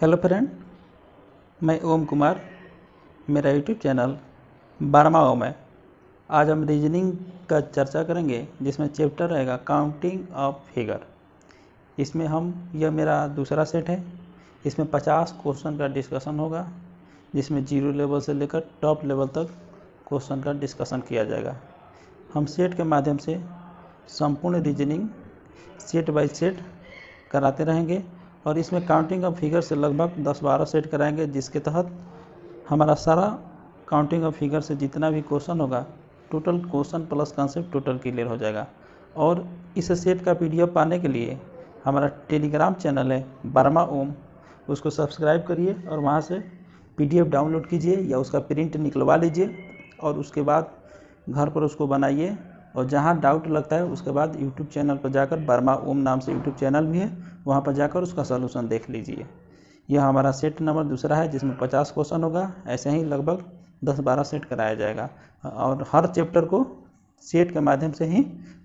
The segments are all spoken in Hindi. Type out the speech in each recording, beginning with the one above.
हेलो फ्रेंड मैं ओम कुमार मेरा यूट्यूब चैनल बारमा ओम है आज हम रीजनिंग का चर्चा करेंगे जिसमें चैप्टर रहेगा काउंटिंग ऑफ फिगर इसमें हम यह मेरा दूसरा सेट है इसमें 50 क्वेश्चन का डिस्कशन होगा जिसमें जीरो लेवल से लेकर टॉप लेवल तक क्वेश्चन का डिस्कशन किया जाएगा हम सेट के माध्यम से संपूर्ण रीजनिंग सेट बाई सेट कराते रहेंगे और इसमें काउंटिंग ऑफ फिगर से लगभग 10-12 सेट कराएंगे जिसके तहत हमारा सारा काउंटिंग ऑफ फिगर से जितना भी क्वेश्चन होगा total question plus concept total clear हो जाएगा और इस सेट का पीडीएफ पाने के लिए हमारा टेलीग्राम चैनल है बर्मा ओम उसको सब्सक्राइब करिए और वहाँ से पी डाउनलोड कीजिए या उसका प्रिंट निकलवा लीजिए और उसके बाद घर पर उसको बनाइए और जहाँ डाउट लगता है उसके बाद यूट्यूब चैनल पर जाकर बर्मा ओम नाम से यूट्यूब चैनल भी है वहाँ पर जाकर उसका सोल्यूशन देख लीजिए यह हमारा सेट नंबर दूसरा है जिसमें पचास क्वेश्चन होगा ऐसे ही लगभग दस बारह सेट कराया जाएगा और हर चैप्टर को सेट के माध्यम से ही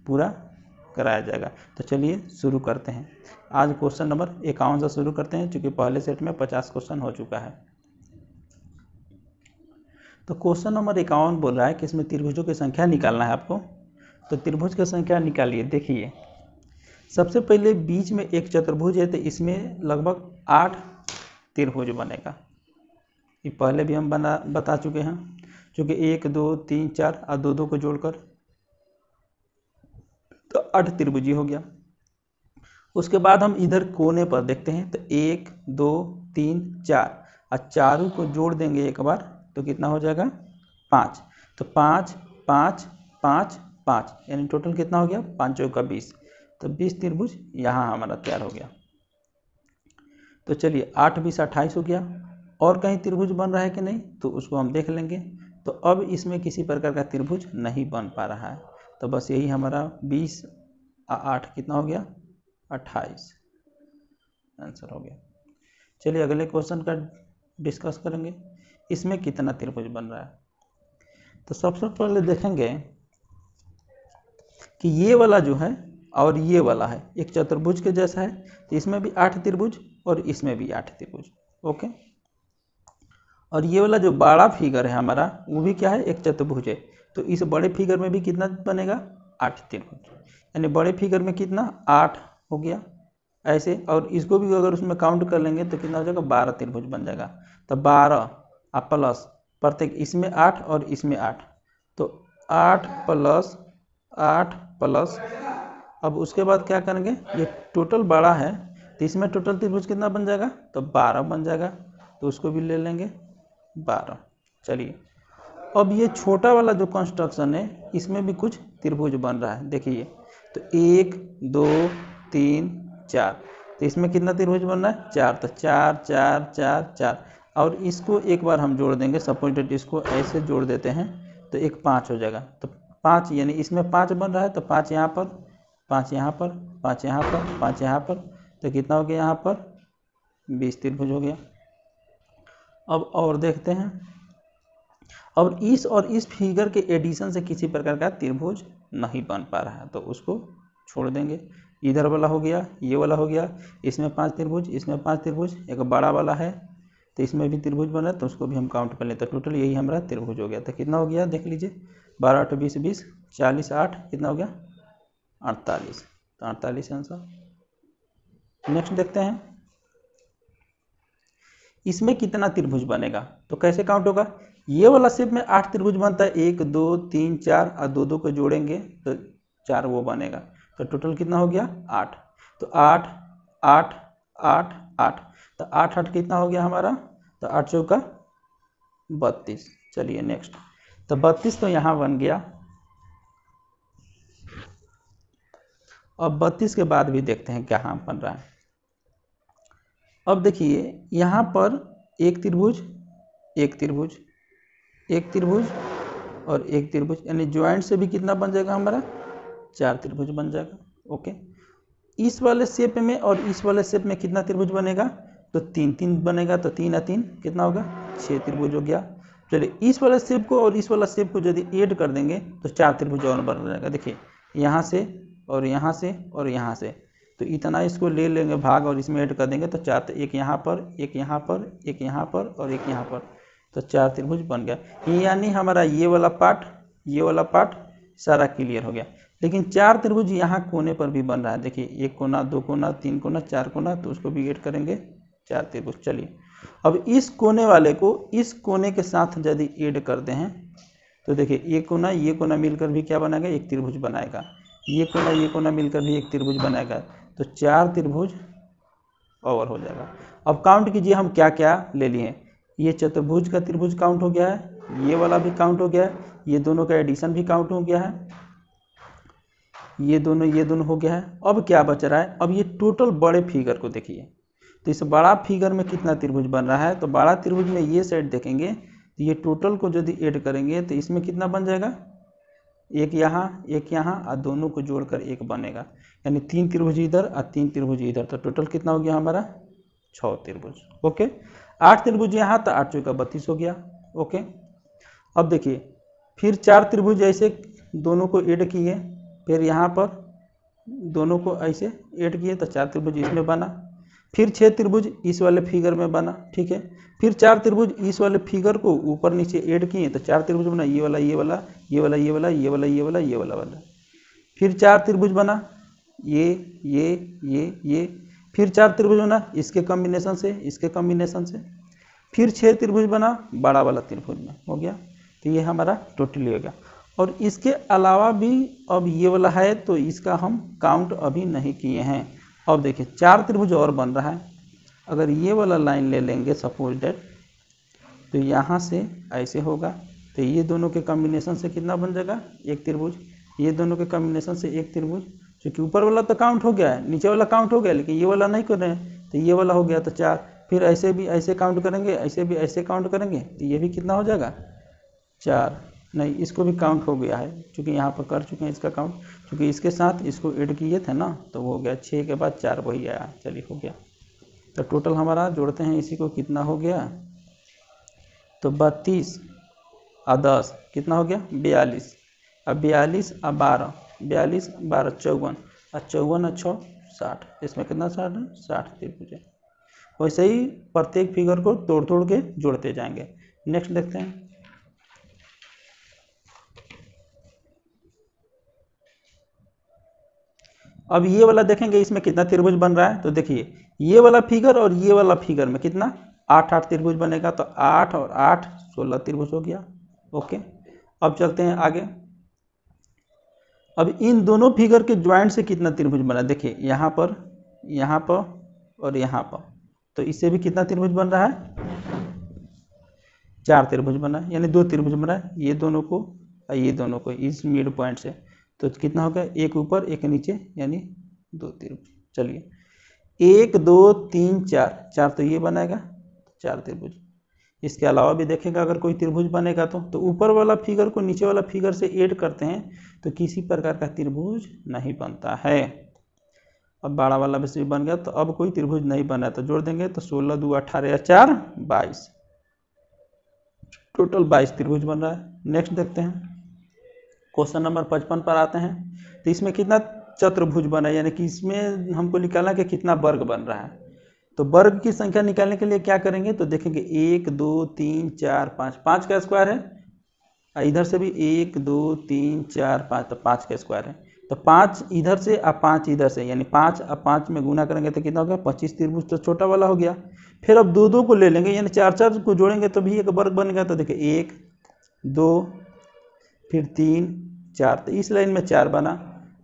पूरा कराया जाएगा तो चलिए शुरू करते हैं आज क्वेश्चन नंबर इक्यावन से शुरू करते हैं क्योंकि पहले सेट में पचास क्वेश्चन हो चुका है तो क्वेश्चन नंबर इक्यावन बोल रहा है कि इसमें त्रिभुजों की संख्या निकालना है आपको तो त्रिभुज की संख्या निकालिए देखिए सबसे पहले बीच में एक चतुर्भुज है तो इसमें लगभग आठ त्रिभुज बनेगा ये पहले भी हम बना बता चुके हैं चूँकि एक दो तीन चार और दो दो को जोड़कर तो आठ त्रिभुजी हो गया उसके बाद हम इधर कोने पर देखते हैं तो एक दो तीन चार और चारों को जोड़ देंगे एक बार तो कितना हो जाएगा पाँच तो पाँच पाँच पाँच पाँच यानी टोटल कितना हो गया पाँचों का बीस तो बीस त्रिभुज यहाँ हमारा तैयार हो गया तो चलिए आठ बीस अट्ठाईस हो गया और कहीं त्रिभुज बन रहा है कि नहीं तो उसको हम देख लेंगे तो अब इसमें किसी प्रकार का त्रिभुज नहीं बन पा रहा है तो बस यही हमारा बीस आठ कितना हो गया अट्ठाईस आंसर हो गया चलिए अगले क्वेश्चन का डिस्कस करेंगे इसमें कितना त्रिभुज बन रहा है तो सबसे पहले देखेंगे कि ये वाला जो है और ये वाला है एक चतुर्भुज के जैसा है तो इसमें भी आठ त्रिभुज और इसमें भी आठ त्रिभुज ओके और ये वाला जो बड़ा फिगर है हमारा वो भी क्या है एक चतुर्भुज है तो इस बड़े फिगर में भी कितना बनेगा आठ त्रिभुज यानी बड़े फिगर में कितना आठ हो गया ऐसे और इसको भी अगर उसमें काउंट कर लेंगे तो कितना हो जाएगा बारह त्रिभुज बन जाएगा तो बारह और प्लस प्रत्येक इसमें आठ और इसमें आठ तो आठ प्लस आठ प्लस अब उसके बाद क्या करेंगे ये टोटल बड़ा है तो इसमें टोटल त्रिभुज कितना बन जाएगा तो बारह बन जाएगा तो उसको भी ले लेंगे बारह चलिए अब ये छोटा वाला जो कंस्ट्रक्शन है इसमें भी कुछ त्रिभुज बन रहा है देखिए तो एक दो तीन चार तो इसमें कितना त्रिभुज बन रहा है चार तो चार चार चार चार और इसको एक बार हम जोड़ देंगे सपोर्टेड इसको ऐसे जोड़ देते हैं तो एक पाँच हो जाएगा तो पाँच यानी इसमें पाँच बन रहा है तो पाँच यहाँ पर पाँच यहाँ पर पाँच यहाँ पर पाँच यहाँ पर तो कितना हो गया यहाँ पर बीस त्रिभुज हो गया अब और देखते हैं और इस और इस फिगर के एडिशन से किसी प्रकार का त्रिभुज नहीं बन पा रहा है तो उसको छोड़ देंगे इधर वाला हो गया ये वाला हो गया इसमें पांच त्रिभुज इसमें पांच त्रिभुज एक बड़ा वाला है तो इसमें भी त्रिभुज बना है तो उसको भी हम काउंट कर लेते तो टोटल यही हमारा त्रिभुज हो गया तो कितना हो गया देख लीजिए बारह आठ बीस बीस चालीस आठ कितना हो गया अड़तालीस तो अड़तालीस आंसर नेक्स्ट देखते हैं इसमें कितना त्रिभुज बनेगा तो कैसे काउंट होगा ये वाला शेप में आठ त्रिभुज बनता है एक दो तीन चार और दो दो को जोड़ेंगे तो चार वो बनेगा तो टोटल कितना हो गया आठ तो आठ आठ आठ आठ तो आठ आठ कितना हो गया हमारा तो आठ चौका बत्तीस चलिए नेक्स्ट तो बत्तीस तो यहाँ बन गया अब बत्तीस के बाद भी देखते हैं क्या बन रहा है अब देखिए यहाँ पर एक त्रिभुज एक त्रिभुज एक त्रिभुज और एक त्रिभुज यानी ज्वाइंट से भी कितना बन जाएगा हमारा चार त्रिभुज बन जाएगा ओके इस वाले शेप में और इस वाले शेप में कितना त्रिभुज बनेगा तो तीन तीन बनेगा तो तीन या तीन कितना होगा छः त्रिभुज हो गया चलिए इस वाले शेप को और इस वाला शेप को यदि ऐड कर देंगे तो चार त्रिभुज और बन जाएगा देखिए यहाँ से और यहाँ से और यहाँ से तो इतना इसको ले लेंगे भाग और इसमें ऐड कर देंगे तो चार एक यहाँ पर एक यहाँ पर एक यहाँ पर और एक यहाँ पर तो चार त्रिभुज बन गया यानी हमारा ये वाला पार्ट ये वाला पार्ट सारा क्लियर हो गया लेकिन चार त्रिभुज यहाँ कोने पर भी बन रहा है देखिए एक कोना दो कोना तीन कोना चार कोना तो उसको भी ऐड करेंगे चार त्रिभुज चलिए अब इस कोने वाले को इस कोने के साथ यदि ऐड करते हैं तो देखिए एक कोना ये कोना मिलकर भी क्या बनाएगा एक त्रिभुज बनाएगा ये कोना ये कोना मिलकर भी एक त्रिभुज बनाएगा तो चार त्रिभुज ओवर हो जाएगा अब काउंट कीजिए हम क्या क्या ले लिए ये चतुर्भुज का त्रिभुज काउंट हो गया है ये वाला भी काउंट हो गया है ये दोनों का एडिशन भी काउंट हो गया है ये दोनों ये दोनों हो गया है अब क्या बच रहा है अब ये टोटल बड़े फिगर को देखिए तो इस बड़ा फिगर में कितना त्रिभुज बन रहा है तो बड़ा त्रिभुज में ये साइड देखेंगे तो ये टोटल को यदि ऐड करेंगे तो इसमें कितना बन जाएगा एक यहाँ एक यहाँ और दोनों को जोड़कर एक बनेगा यानी तीन त्रिभुज इधर और तीन त्रिभुज इधर तो टोटल कितना हो गया हमारा छः त्रिभुज ओके आठ त्रिभुज यहाँ तो आठ चौका बत्तीस हो गया ओके अब देखिए फिर चार त्रिभुज ऐसे दोनों को ऐड किए फिर यहाँ पर दोनों को ऐसे ऐड किए तो चार त्रिभुज इसमें बना फिर छः त्रिभुज इस वाले फिगर में बना ठीक है फिर चार त्रिभुज इस वाले फिगर को ऊपर नीचे ऐड किए तो चार त्रिभुज बना ये वाला ये वाला ये वाला ये वाला ये वाला ये वाला ये वाला वाला फिर चार त्रिभुज बना ये ये ये ये फिर चार त्रिभुज बना इसके कॉम्बिनेशन से इसके कॉम्बिनेशन से फिर छः त्रिभुज बना बड़ा वाला त्रिभुज में हो गया तो ये हमारा टोटली हो गया और इसके अलावा भी अब ये वाला है तो इसका हम काउंट अभी नहीं किए हैं अब देखिए चार त्रिभुज और बन रहा है अगर ये वाला लाइन ले लेंगे सपोज डेट तो यहाँ से ऐसे होगा तो ये दोनों के कॉम्बिनेशन से कितना बन जाएगा एक त्रिभुज ये दोनों के कॉम्बिनेशन से एक त्रिभुज क्योंकि ऊपर वाला तो काउंट हो गया है नीचे वाला काउंट हो गया लेकिन ये वाला नहीं कर रहे हैं तो ये वाला हो गया तो चार फिर ऐसे भी ऐसे काउंट करेंगे ऐसे भी ऐसे काउंट करेंगे तो ये भी कितना हो जाएगा चार नहीं इसको भी काउंट हो गया है क्योंकि यहाँ पर कर चुके हैं इसका काउंट क्योंकि इसके साथ इसको एड किए थे ना तो वो हो गया छः के बाद चार वही आया चलिए हो गया तो टोटल हमारा जोड़ते हैं इसी को कितना हो गया तो बत्तीस दस कितना हो गया बयालीस अब बयालीस आ बारह बयालीस बारह चौवन और चौवन और छः साठ इसमें कितना साठ है साठ त्रिभुज वैसे ही प्रत्येक फिगर को तोड़ तोड़ के जोड़ते जाएंगे नेक्स्ट देखते हैं अब ये वाला देखेंगे इसमें कितना त्रिभुज बन रहा है तो देखिए ये वाला फिगर और ये वाला फिगर में कितना आठ आठ त्रिभुज बनेगा तो आठ और आठ सोलह त्रिभुज हो गया ओके अब चलते हैं आगे अब इन दोनों फिगर के ज्वाइंट से कितना त्रिभुज बना देखिए यहाँ पर यहाँ पर और यहाँ पर तो इससे भी कितना त्रिभुज बन रहा है चार त्रिभुज बना है यानी दो त्रिभुज बना है ये दोनों को और ये दोनों को इस मिड पॉइंट से तो कितना हो गया एक ऊपर एक नीचे यानी दो त्रिभुज चलिए एक दो तीन चार चार तो ये बनाएगा चार त्रिभुज इसके अलावा भी देखेंगे अगर कोई त्रिभुज बनेगा तो तो ऊपर वाला फिगर को नीचे वाला फिगर से ऐड करते हैं तो किसी प्रकार का त्रिभुज नहीं बनता है अब बड़ा वाला विषय बन गया तो अब कोई त्रिभुज नहीं बना तो जोड़ देंगे तो सोलह दो अठारह या चार बाईस टोटल बाईस त्रिभुज बन रहा है नेक्स्ट देखते हैं क्वेश्चन नंबर पचपन पर आते हैं तो इसमें कितना चतुर्भुज बना है यानी कि इसमें हमको निकालना है कि कितना वर्ग बन रहा है तो वर्ग की संख्या निकालने के लिए क्या करेंगे तो देखेंगे एक दो तीन चार पाँच पाँच का स्क्वायर है इधर से भी एक दो तीन चार पाँच तो पाँच का स्क्वायर है तो पाँच इधर से और पाँच इधर से यानी पाँच और पाँच में गुना करेंगे तो कितना हो गया पच्चीस त्रिभुज तो छोटा वाला हो गया फिर अब दो दो को ले लेंगे यानी चार चार को जोड़ेंगे तो भी एक वर्ग बनेगा तो देखिए एक दो फिर तीन चार तो इस लाइन में चार बना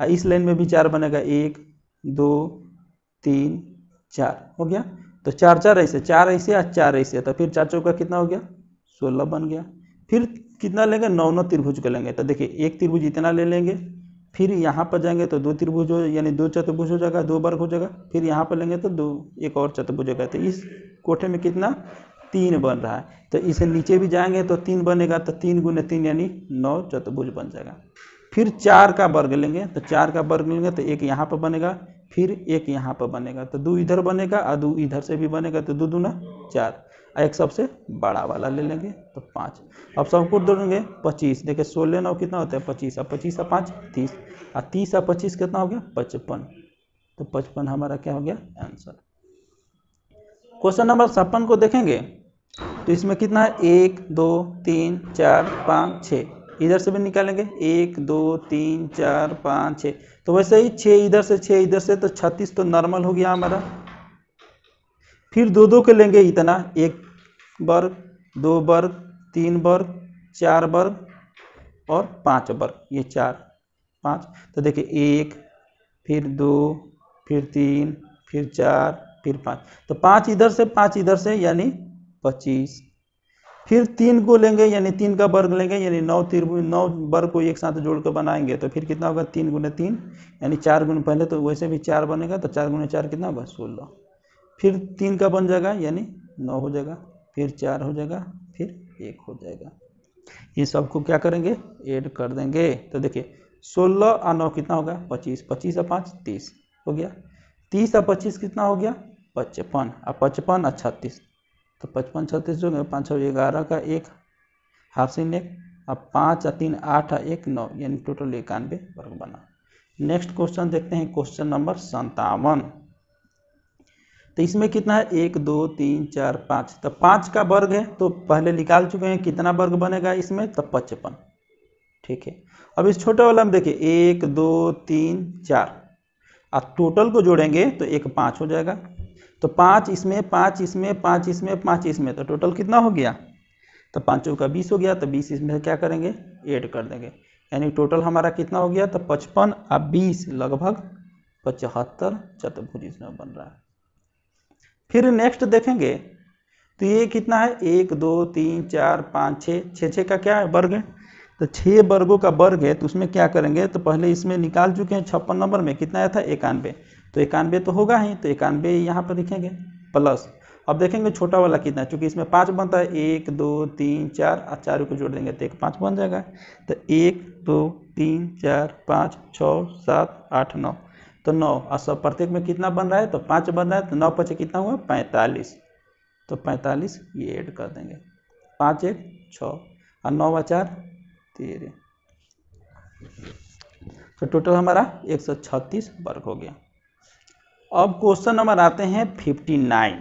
और इस लाइन में भी चार बनेगा एक दो तीन चार हो गया तो चार चार ऐसे चार ऐसे या चार ऐसे तो फिर चार चौका कितना हो गया सोलह बन गया फिर कितना लेंगे नौ नौ त्रिभुज का लेंगे तो देखिए एक त्रिभुज इतना ले लेंगे फिर यहाँ पर जाएंगे तो दो त्रिभुज हो यानी दो चतुर्भुज हो जाएगा दो वर्ग हो जाएगा फिर यहाँ पर लेंगे तो दो एक और चतुर्भुज हो जाएगा तो इस कोठे में कितना तीन बन रहा है तो इसे नीचे भी जाएंगे तो तीन बनेगा तो तीन गुने तीन यानी नौ चतुर्भुज बन जाएगा फिर चार का वर्ग लेंगे तो चार का वर्ग लेंगे तो एक यहाँ पर बनेगा फिर एक यहाँ पर बनेगा तो दो इधर बनेगा और दो इधर से भी बनेगा तो दो दूना चार एक सबसे बड़ा वाला ले लेंगे तो पाँच अब सबको दौड़ेंगे पच्चीस देखिए सोलह नौ कितना होता है पच्चीस और पच्चीस और पाँच तीस और तीस और पच्चीस कितना हो गया पचपन तो पचपन हमारा क्या हो गया आंसर क्वेश्चन नंबर छप्पन को देखेंगे तो इसमें कितना है एक दो तीन चार पाँच छः इधर से भी निकालेंगे एक दो तीन चार पाँच छः तो वैसे ही छः इधर से छः इधर से तो छत्तीस तो नॉर्मल हो गया हमारा फिर दो दो के लेंगे इतना एक वर्ग दो वर्ग तीन वर्ग चार वर्ग और पाँच वर्ग ये चार पाँच तो देखिए एक फिर दो फिर तीन फिर चार फिर पाँच तो पाँच इधर से पाँच इधर से यानी पच्चीस फिर तीन को लेंगे यानी तीन का वर्ग लेंगे यानी नौ त्रिभुज नौ वर्ग को एक साथ जोड़कर बनाएंगे तो फिर कितना होगा तीन गुने तीन यानी चार गुने पहले तो वैसे भी चार बनेगा तो चार गुने चार कितना होगा सोलह फिर तीन का बन जाएगा यानी नौ हो जाएगा फिर चार हो जाएगा फिर एक हो जाएगा ये सबको क्या करेंगे एड कर देंगे तो देखिए सोलह और नौ कितना होगा पच्चीस पच्चीस और पाँच तीस हो गया तीस और पच्चीस कितना हो गया पचपन और पचपन और छत्तीस तो पचपन छत्तीस जो है पाँच छः ग्यारह का एक हाफ सीन एक अब पाँच या तीन आठ एक नौ यानी टोटल इक्यानवे वर्ग बना नेक्स्ट क्वेश्चन देखते हैं क्वेश्चन नंबर संतावन तो इसमें कितना है एक दो तीन चार पाँच तो पाँच का वर्ग है तो पहले निकाल चुके हैं कितना वर्ग बनेगा इसमें तो पचपन ठीक है अब इस छोटे वाला में देखिए एक दो तीन चार और टोटल को जोड़ेंगे तो एक पाँच हो जाएगा तो पाँच इसमें पाँच इसमें पाँच इसमें पाँच इसमें तो टोटल कितना हो गया तो पाँचों का बीस हो गया तो बीस इसमें क्या करेंगे एड कर देंगे यानी टोटल हमारा कितना हो गया तो पचपन और बीस लगभग पचहत्तर चतुर्भुज इसमें बन रहा है फिर नेक्स्ट देखेंगे तो ये कितना है एक दो तीन चार पाँच छः छः छः का क्या है वर्ग है तो छः वर्गों का वर्ग है तो उसमें क्या करेंगे तो पहले इसमें निकाल चुके हैं छप्पन नंबर में कितना आया था एकानवे तो इक्यानवे तो होगा ही तो इक्यानवे यहाँ पर लिखेंगे प्लस अब देखेंगे छोटा वाला कितना है इसमें पाँच बनता है एक दो तीन चार और चारों को जोड़ देंगे तो एक पाँच बन जाएगा तो एक दो तीन चार पाँच छः सात आठ नौ तो नौ और सब प्रत्येक में कितना बन रहा है तो पाँच बन रहा है तो नौ पचे कितना हुआ पैंतालीस तो पैंतालीस ये ऐड कर देंगे पाँच एक छः और नौ व चार तेरह तो टोटल हमारा एक सौ छत्तीस वर्ग हो गया अब क्वेश्चन नंबर आते हैं फिफ्टी नाइन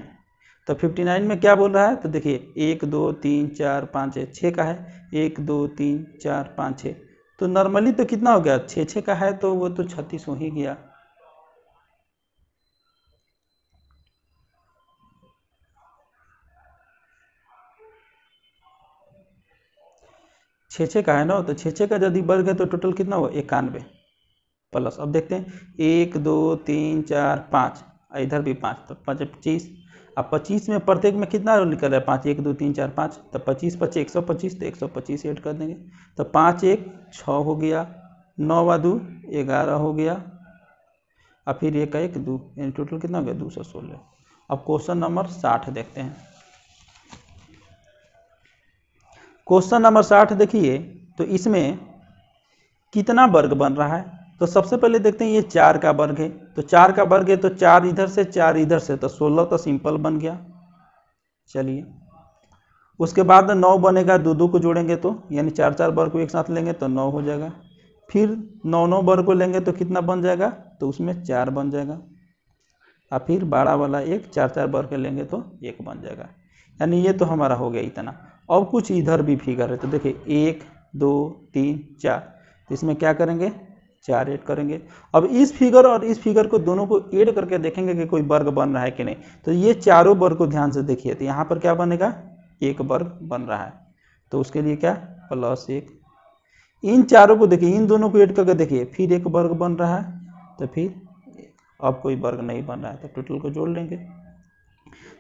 तो फिफ्टी नाइन में क्या बोल रहा है तो देखिए एक दो तीन चार पाँच छः छः का है एक दो तीन चार पाँच छः तो नॉर्मली तो कितना हो गया छः छः का है तो वो तो छत्तीस हो ही गया छः छः का है ना तो छः छः का यदि बढ़ गए तो टोटल कितना हुआ इक्यानवे प्लस अब देखते हैं एक दो तीन चार पाँच इधर भी पाँच तो पाँच पच्चीस अब पच्चीस में प्रत्येक में कितना निकल रहा है पाँच एक दो तीन चार पाँच तो पच्चीस पच्चीस एक सौ पच्चीस तो एक सौ पच्चीस एड कर देंगे तो पाँच एक छः हो गया नौ व दो ग्यारह हो गया और फिर एक एक दो यानी टोटल कितना हो गया दो सौ सोलह अब क्वेश्चन नंबर साठ देखते हैं क्वेश्चन नंबर साठ देखिए तो इसमें कितना वर्ग बन रहा है तो सबसे पहले देखते हैं ये चार का वर्ग है तो चार का वर्ग है तो चार इधर से चार इधर से तो सोलह तो सिंपल बन गया चलिए उसके बाद नौ बनेगा दो दो को जोड़ेंगे तो यानी चार चार वर्ग को एक साथ लेंगे तो नौ हो जाएगा फिर नौ नौ वर्ग को लेंगे तो कितना बन जाएगा तो उसमें चार बन जाएगा और फिर बारह वाला एक चार चार वर्ग लेंगे तो एक बन जाएगा यानी ये तो हमारा हो गया इतना अब कुछ इधर भी फिगर है तो देखिए एक दो तीन चार तो इसमें क्या करेंगे चार ऐड करेंगे अब इस फिगर और इस फिगर को दोनों को ऐड करके देखेंगे कि कोई वर्ग बन रहा है कि नहीं तो ये चारों वर्ग को ध्यान से देखिए तो यहाँ पर क्या बनेगा एक वर्ग बन रहा है तो उसके लिए क्या प्लस एक इन चारों को देखिए इन दोनों को ऐड करके देखिए फिर एक वर्ग बन रहा है तो फिर अब कोई वर्ग नहीं बन रहा है तो टोटल को जोड़ लेंगे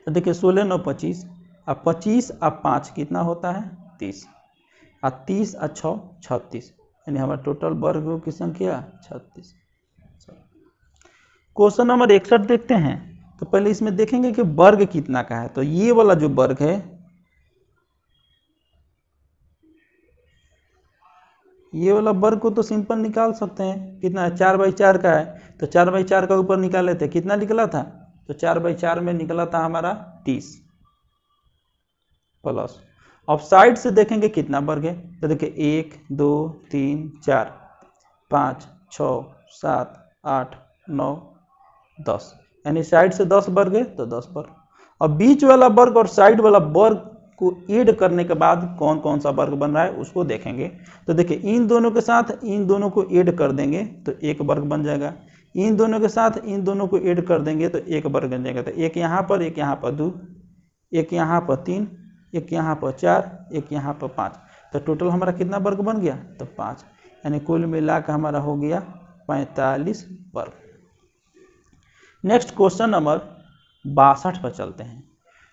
तो देखिए सोलह नौ पच्चीस अब पच्चीस अब पाँच कितना होता है तीस और तीस और छः छत्तीस यानी हमारा टोटल वर्ग की संख्या छत्तीस क्वेश्चन नंबर इकसठ देखते हैं तो पहले इसमें देखेंगे कि वर्ग कितना का है तो ये वाला जो वर्ग है ये वाला वर्ग को तो सिंपल निकाल सकते हैं कितना है चार बाई चार का है तो चार बाई चार का ऊपर निकाल लेते हैं कितना निकला था तो चार बाई चार में निकला था हमारा तीस प्लस अब साइड से देखेंगे कितना वर्ग है तो देखिए एक दो तीन चार पाँच छ सात आठ नौ दस यानी साइड से दस वर्ग है तो दस वर्ग अब बीच वाला वर्ग और साइड वाला वर्ग को एड करने के बाद कौन कौन सा वर्ग बन रहा है उसको देखेंगे तो देखिए इन दोनों के साथ इन दोनों को एड कर देंगे तो एक वर्ग बन जाएगा इन दोनों के साथ इन दोनों को एड कर देंगे तो एक वर्ग बन जाएगा तो एक यहाँ पर एक यहाँ पर दो एक यहाँ पर तीन एक यहाँ पर चार एक यहाँ पर पाँच तो टोटल हमारा कितना वर्ग बन गया तो पाँच यानी कुल मिला हमारा हो गया पैंतालीस वर्ग नेक्स्ट क्वेश्चन नंबर बासठ पर चलते हैं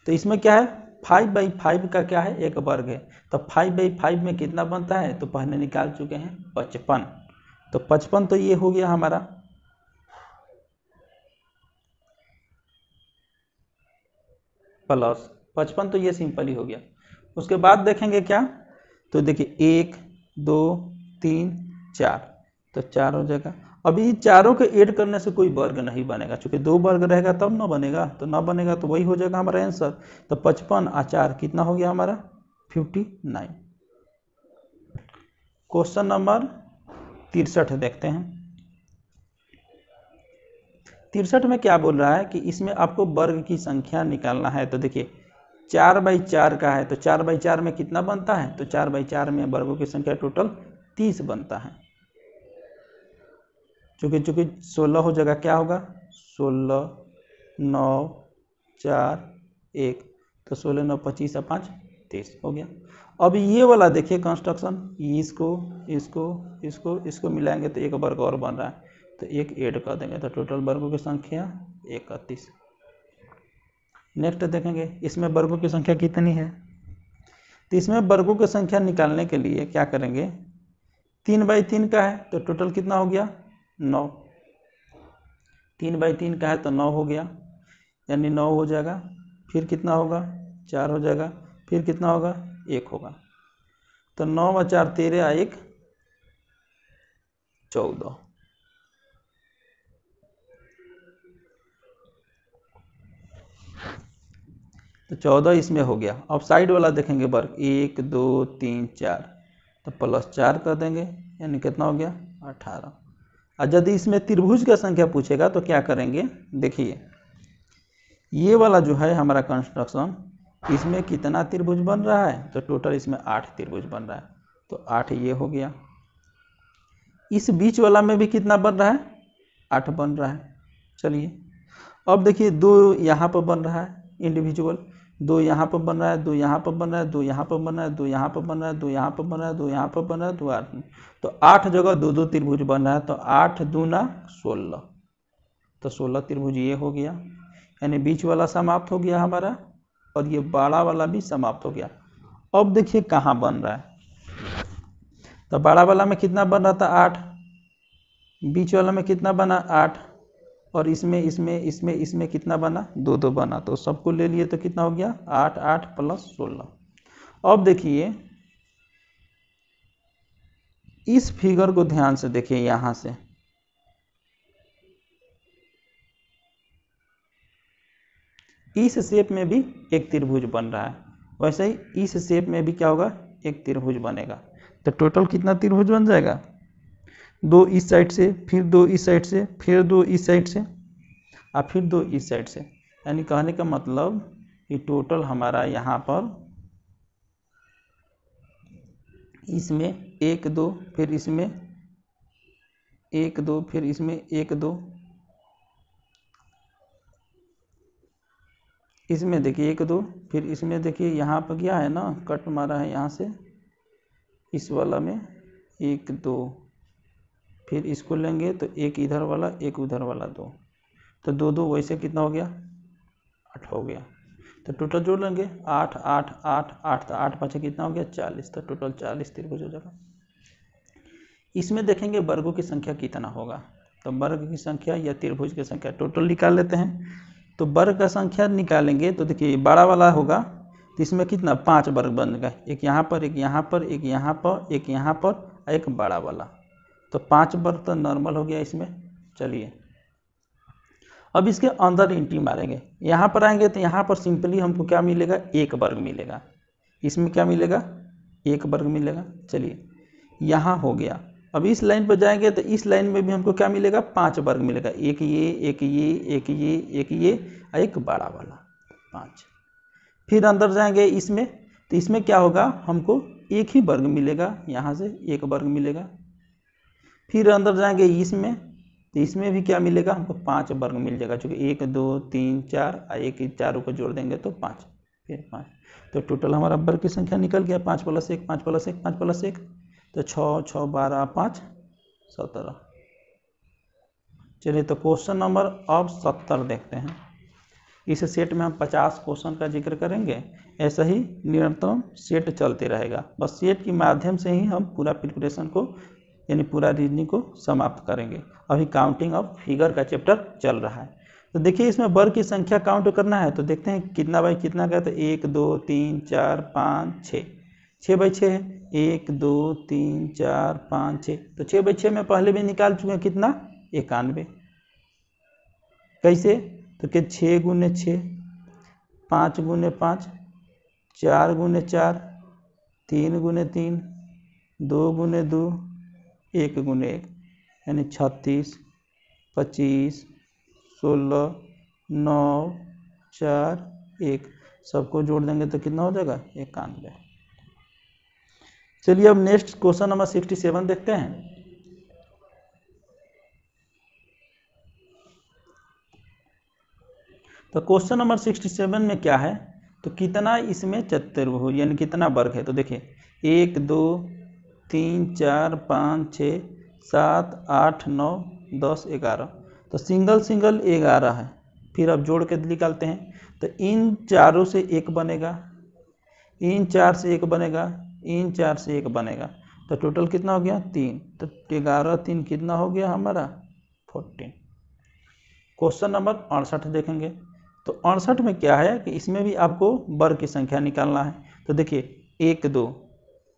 तो इसमें क्या है फाइव बाई फाइव का क्या है एक वर्ग है तो फाइव बाई फाइव में कितना बनता है तो पहले निकाल चुके हैं पचपन तो पचपन तो ये हो गया हमारा प्लस पचपन तो ये सिंपल ही हो गया उसके बाद देखेंगे क्या तो देखिए एक दो तीन चार तो चार हो जाएगा अभी चारों के ऐड करने से कोई वर्ग नहीं बनेगा चूंकि दो वर्ग रहेगा तब ना बनेगा तो ना बनेगा तो वही हो जाएगा हमारा आंसर तो पचपन आचार कितना हो गया हमारा फिफ्टी नाइन क्वेश्चन नंबर तिरसठ देखते हैं तिरसठ में क्या बोल रहा है कि इसमें आपको वर्ग की संख्या निकालना है तो देखिए चार बाई चार का है तो चार बाई चार में कितना बनता है तो चार बाई चार में वर्गों की संख्या टोटल तीस बनता है चूँकि चूंकि सोलह हो जाएगा क्या होगा सोलह नौ चार एक तो सोलह नौ पच्चीस और पाँच तीस हो गया अब ये वाला देखिए कंस्ट्रक्शन इसको इसको इसको इसको मिलाएंगे तो एक वर्ग और बन रहा है तो एक ऐड कर देंगे तो टोटल वर्गों की संख्या इकतीस नेक्स्ट देखेंगे इसमें वर्गों की संख्या कितनी है तो इसमें वर्गों की संख्या निकालने के लिए क्या करेंगे तीन बाई तीन का है तो टोटल कितना हो गया नौ तीन बाई तीन का है तो नौ हो गया यानी नौ हो जाएगा फिर कितना होगा चार हो जाएगा फिर कितना होगा एक होगा तो नौ व चार तेरह एक चौदह तो चौदह इसमें हो गया अब साइड वाला देखेंगे वर्ग एक दो तीन चार तो प्लस चार कर देंगे यानी कितना हो गया अठारह और यदि इसमें त्रिभुज का संख्या पूछेगा तो क्या करेंगे देखिए ये वाला जो है हमारा कंस्ट्रक्शन इसमें कितना त्रिभुज बन रहा है तो टोटल इसमें आठ त्रिभुज बन रहा है तो आठ ये हो गया इस बीच वाला में भी कितना बन रहा है आठ बन रहा है चलिए अब देखिए दो यहाँ पर बन रहा है इंडिविजुअल दो यहाँ पर बन रहा है दो यहाँ पर बन रहा है दो यहाँ पर बन रहा है दो यहाँ पर बन रहा है दो यहाँ पर बन रहा है दो यहाँ पर बन रहा है दो आठ तो आठ जगह दो दो त्रिभुज बन रहा है तो आठ दूना सोलह तो सोलह त्रिभुज ये हो गया यानी बीच वाला समाप्त हो गया हमारा और ये बाड़ा वाला भी समाप्त हो गया अब देखिए कहाँ बन रहा है तो बाड़ा वाला में कितना बन रहा था आठ बीच वाला में कितना बना आठ और इसमें इसमें इसमें इसमें कितना बना दो दो बना तो सबको ले लिए तो कितना हो गया आठ आठ प्लस सोलह अब देखिए इस फिगर को ध्यान से देखिए यहां से इस शेप में भी एक त्रिभुज बन रहा है वैसे ही इस शेप में भी क्या होगा एक त्रिभुज बनेगा तो टोटल कितना त्रिभुज बन जाएगा दो इस साइड से फिर दो इस साइड से फिर दो इस साइड से और फिर दो इस साइड से यानी कहने का मतलब कि टोटल हमारा यहाँ पर इसमें एक दो फिर इसमें एक दो फिर इसमें एक दो इसमें देखिए एक दो फिर इसमें देखिए यहाँ पर गया है ना कट मारा है यहाँ से इस वाला में एक दो फिर इसको लेंगे तो एक इधर वाला एक उधर वाला दो तो दो दो वैसे कितना हो गया आठ हो गया तो टोटल जोड़ लेंगे आठ आठ आठ आठ तो आठ पाँच कितना हो गया चालीस तो टोटल चालीस त्रिभुज हो जाएगा इसमें देखेंगे वर्गों की संख्या कितना होगा तो वर्ग की संख्या या त्रिभुज की संख्या टोटल निकाल लेते हैं तो वर्ग का संख्या निकालेंगे तो देखिए बड़ा वाला होगा तो इसमें कितना पाँच वर्ग बन गए एक यहाँ पर एक यहाँ पर एक यहाँ पर एक यहाँ पर एक बड़ा वाला तो पाँच वर्ग तो नॉर्मल हो गया इसमें चलिए अब इसके अंदर इंटी मारेंगे यहाँ पर आएंगे तो यहाँ पर सिंपली हमको क्या मिलेगा एक वर्ग मिलेगा इसमें क्या मिलेगा एक वर्ग मिलेगा चलिए यहाँ हो गया अब इस लाइन पर जाएंगे तो इस लाइन में भी हमको क्या मिलेगा पाँच वर्ग मिलेगा एक ये एक ये एक ये एक ये एक बड़ा वाला पाँच फिर अंदर जाएंगे इसमें तो इसमें क्या होगा हमको एक ही वर्ग मिलेगा यहाँ से एक वर्ग मिलेगा फिर अंदर जाएंगे इसमें तो इसमें भी क्या मिलेगा हमको पाँच वर्ग मिल जाएगा चूँकि एक दो तीन चार एक चारों को जोड़ देंगे तो पाँच फिर पाँच तो टोटल हमारा वर्ग की संख्या निकल गया पाँच प्लस एक पाँच प्लस एक पाँच प्लस एक तो छः छः बारह पाँच सत्रह चलिए तो क्वेश्चन नंबर अब सत्तर देखते हैं इस सेट में हम पचास क्वेश्चन का जिक्र करेंगे ऐसा ही निरंतर सेट चलते रहेगा बस सेट के माध्यम से ही हम पूरा प्रिपरेशन को यानी पूरा रीजनिंग को समाप्त करेंगे अभी काउंटिंग ऑफ फिगर का चैप्टर चल रहा है तो देखिए इसमें वर्ग की संख्या काउंट करना है तो देखते हैं कितना बाई कितना का तो एक दो तीन चार पाँच छः छः बाई छः है एक दो तीन चार पाँच छः तो छः बाई छः में पहले भी निकाल चुके हैं कितना इक्यानवे कैसे तो कि छः गुने छः पाँच गुने पाँच चार गुने चार तीन गुने तीन दो गुने दो एक गुण एक यानी छत्तीस पच्चीस सोलह नौ चार एक सबको जोड़ देंगे तो कितना हो जाएगा इक्यानवे चलिए अब next question number sixty seven देखते हैं तो क्वेश्चन नंबर सिक्सटी सेवन में क्या है तो कितना इसमें चतुर्भुज यानी कितना वर्ग है तो देखिए एक दो तीन चार पाँच छः सात आठ नौ दस ग्यारह तो सिंगल सिंगल ग्यारह है फिर अब जोड़ के निकालते हैं तो इन चारों से एक बनेगा इन चार से एक बनेगा इन चार से एक बनेगा तो टोटल कितना हो गया तीन तो ग्यारह तीन कितना हो गया हमारा फोर्टीन क्वेश्चन नंबर अड़सठ देखेंगे तो अड़सठ में क्या है कि इसमें भी आपको वर्ग की संख्या निकालना है तो देखिए एक दो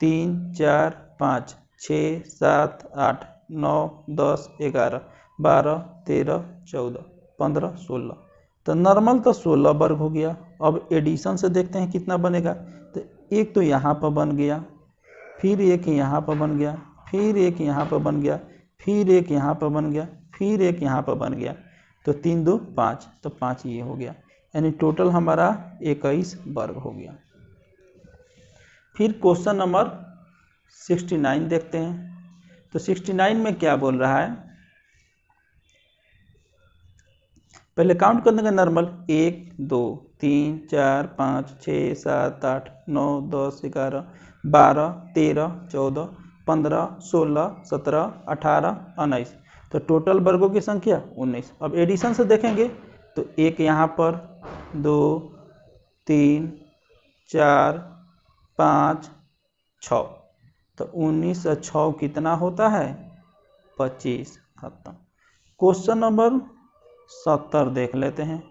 तीन चार पाँच छः सात आठ नौ दस ग्यारह बारह तेरह चौदह पंद्रह सोलह तो नॉर्मल तो सोलह वर्ग हो गया अब एडिशन से देखते हैं कितना बनेगा तो एक तो यहाँ पर बन गया फिर एक यहाँ पर बन गया फिर एक यहाँ पर बन गया फिर एक यहाँ पर बन गया फिर एक यहाँ पर बन गया तो तीन दो पाँच तो पाँच ये हो गया यानी टोटल हमारा इक्कीस वर्ग हो गया फिर क्वेश्चन नंबर सिक्सटी नाइन देखते हैं तो सिक्सटी नाइन में क्या बोल रहा है पहले काउंट कर देंगे नॉर्मल एक दो तीन चार पाँच छः सात आठ नौ दस ग्यारह बारह तेरह चौदह पंद्रह सोलह सत्रह अठारह उन्नीस तो टोटल वर्गों की संख्या उन्नीस अब एडिशन से देखेंगे तो एक यहाँ पर दो तीन चार पाँच छः तो उन्नीस छ कितना होता है पच्चीस खत्म क्वेश्चन नंबर सत्तर देख लेते हैं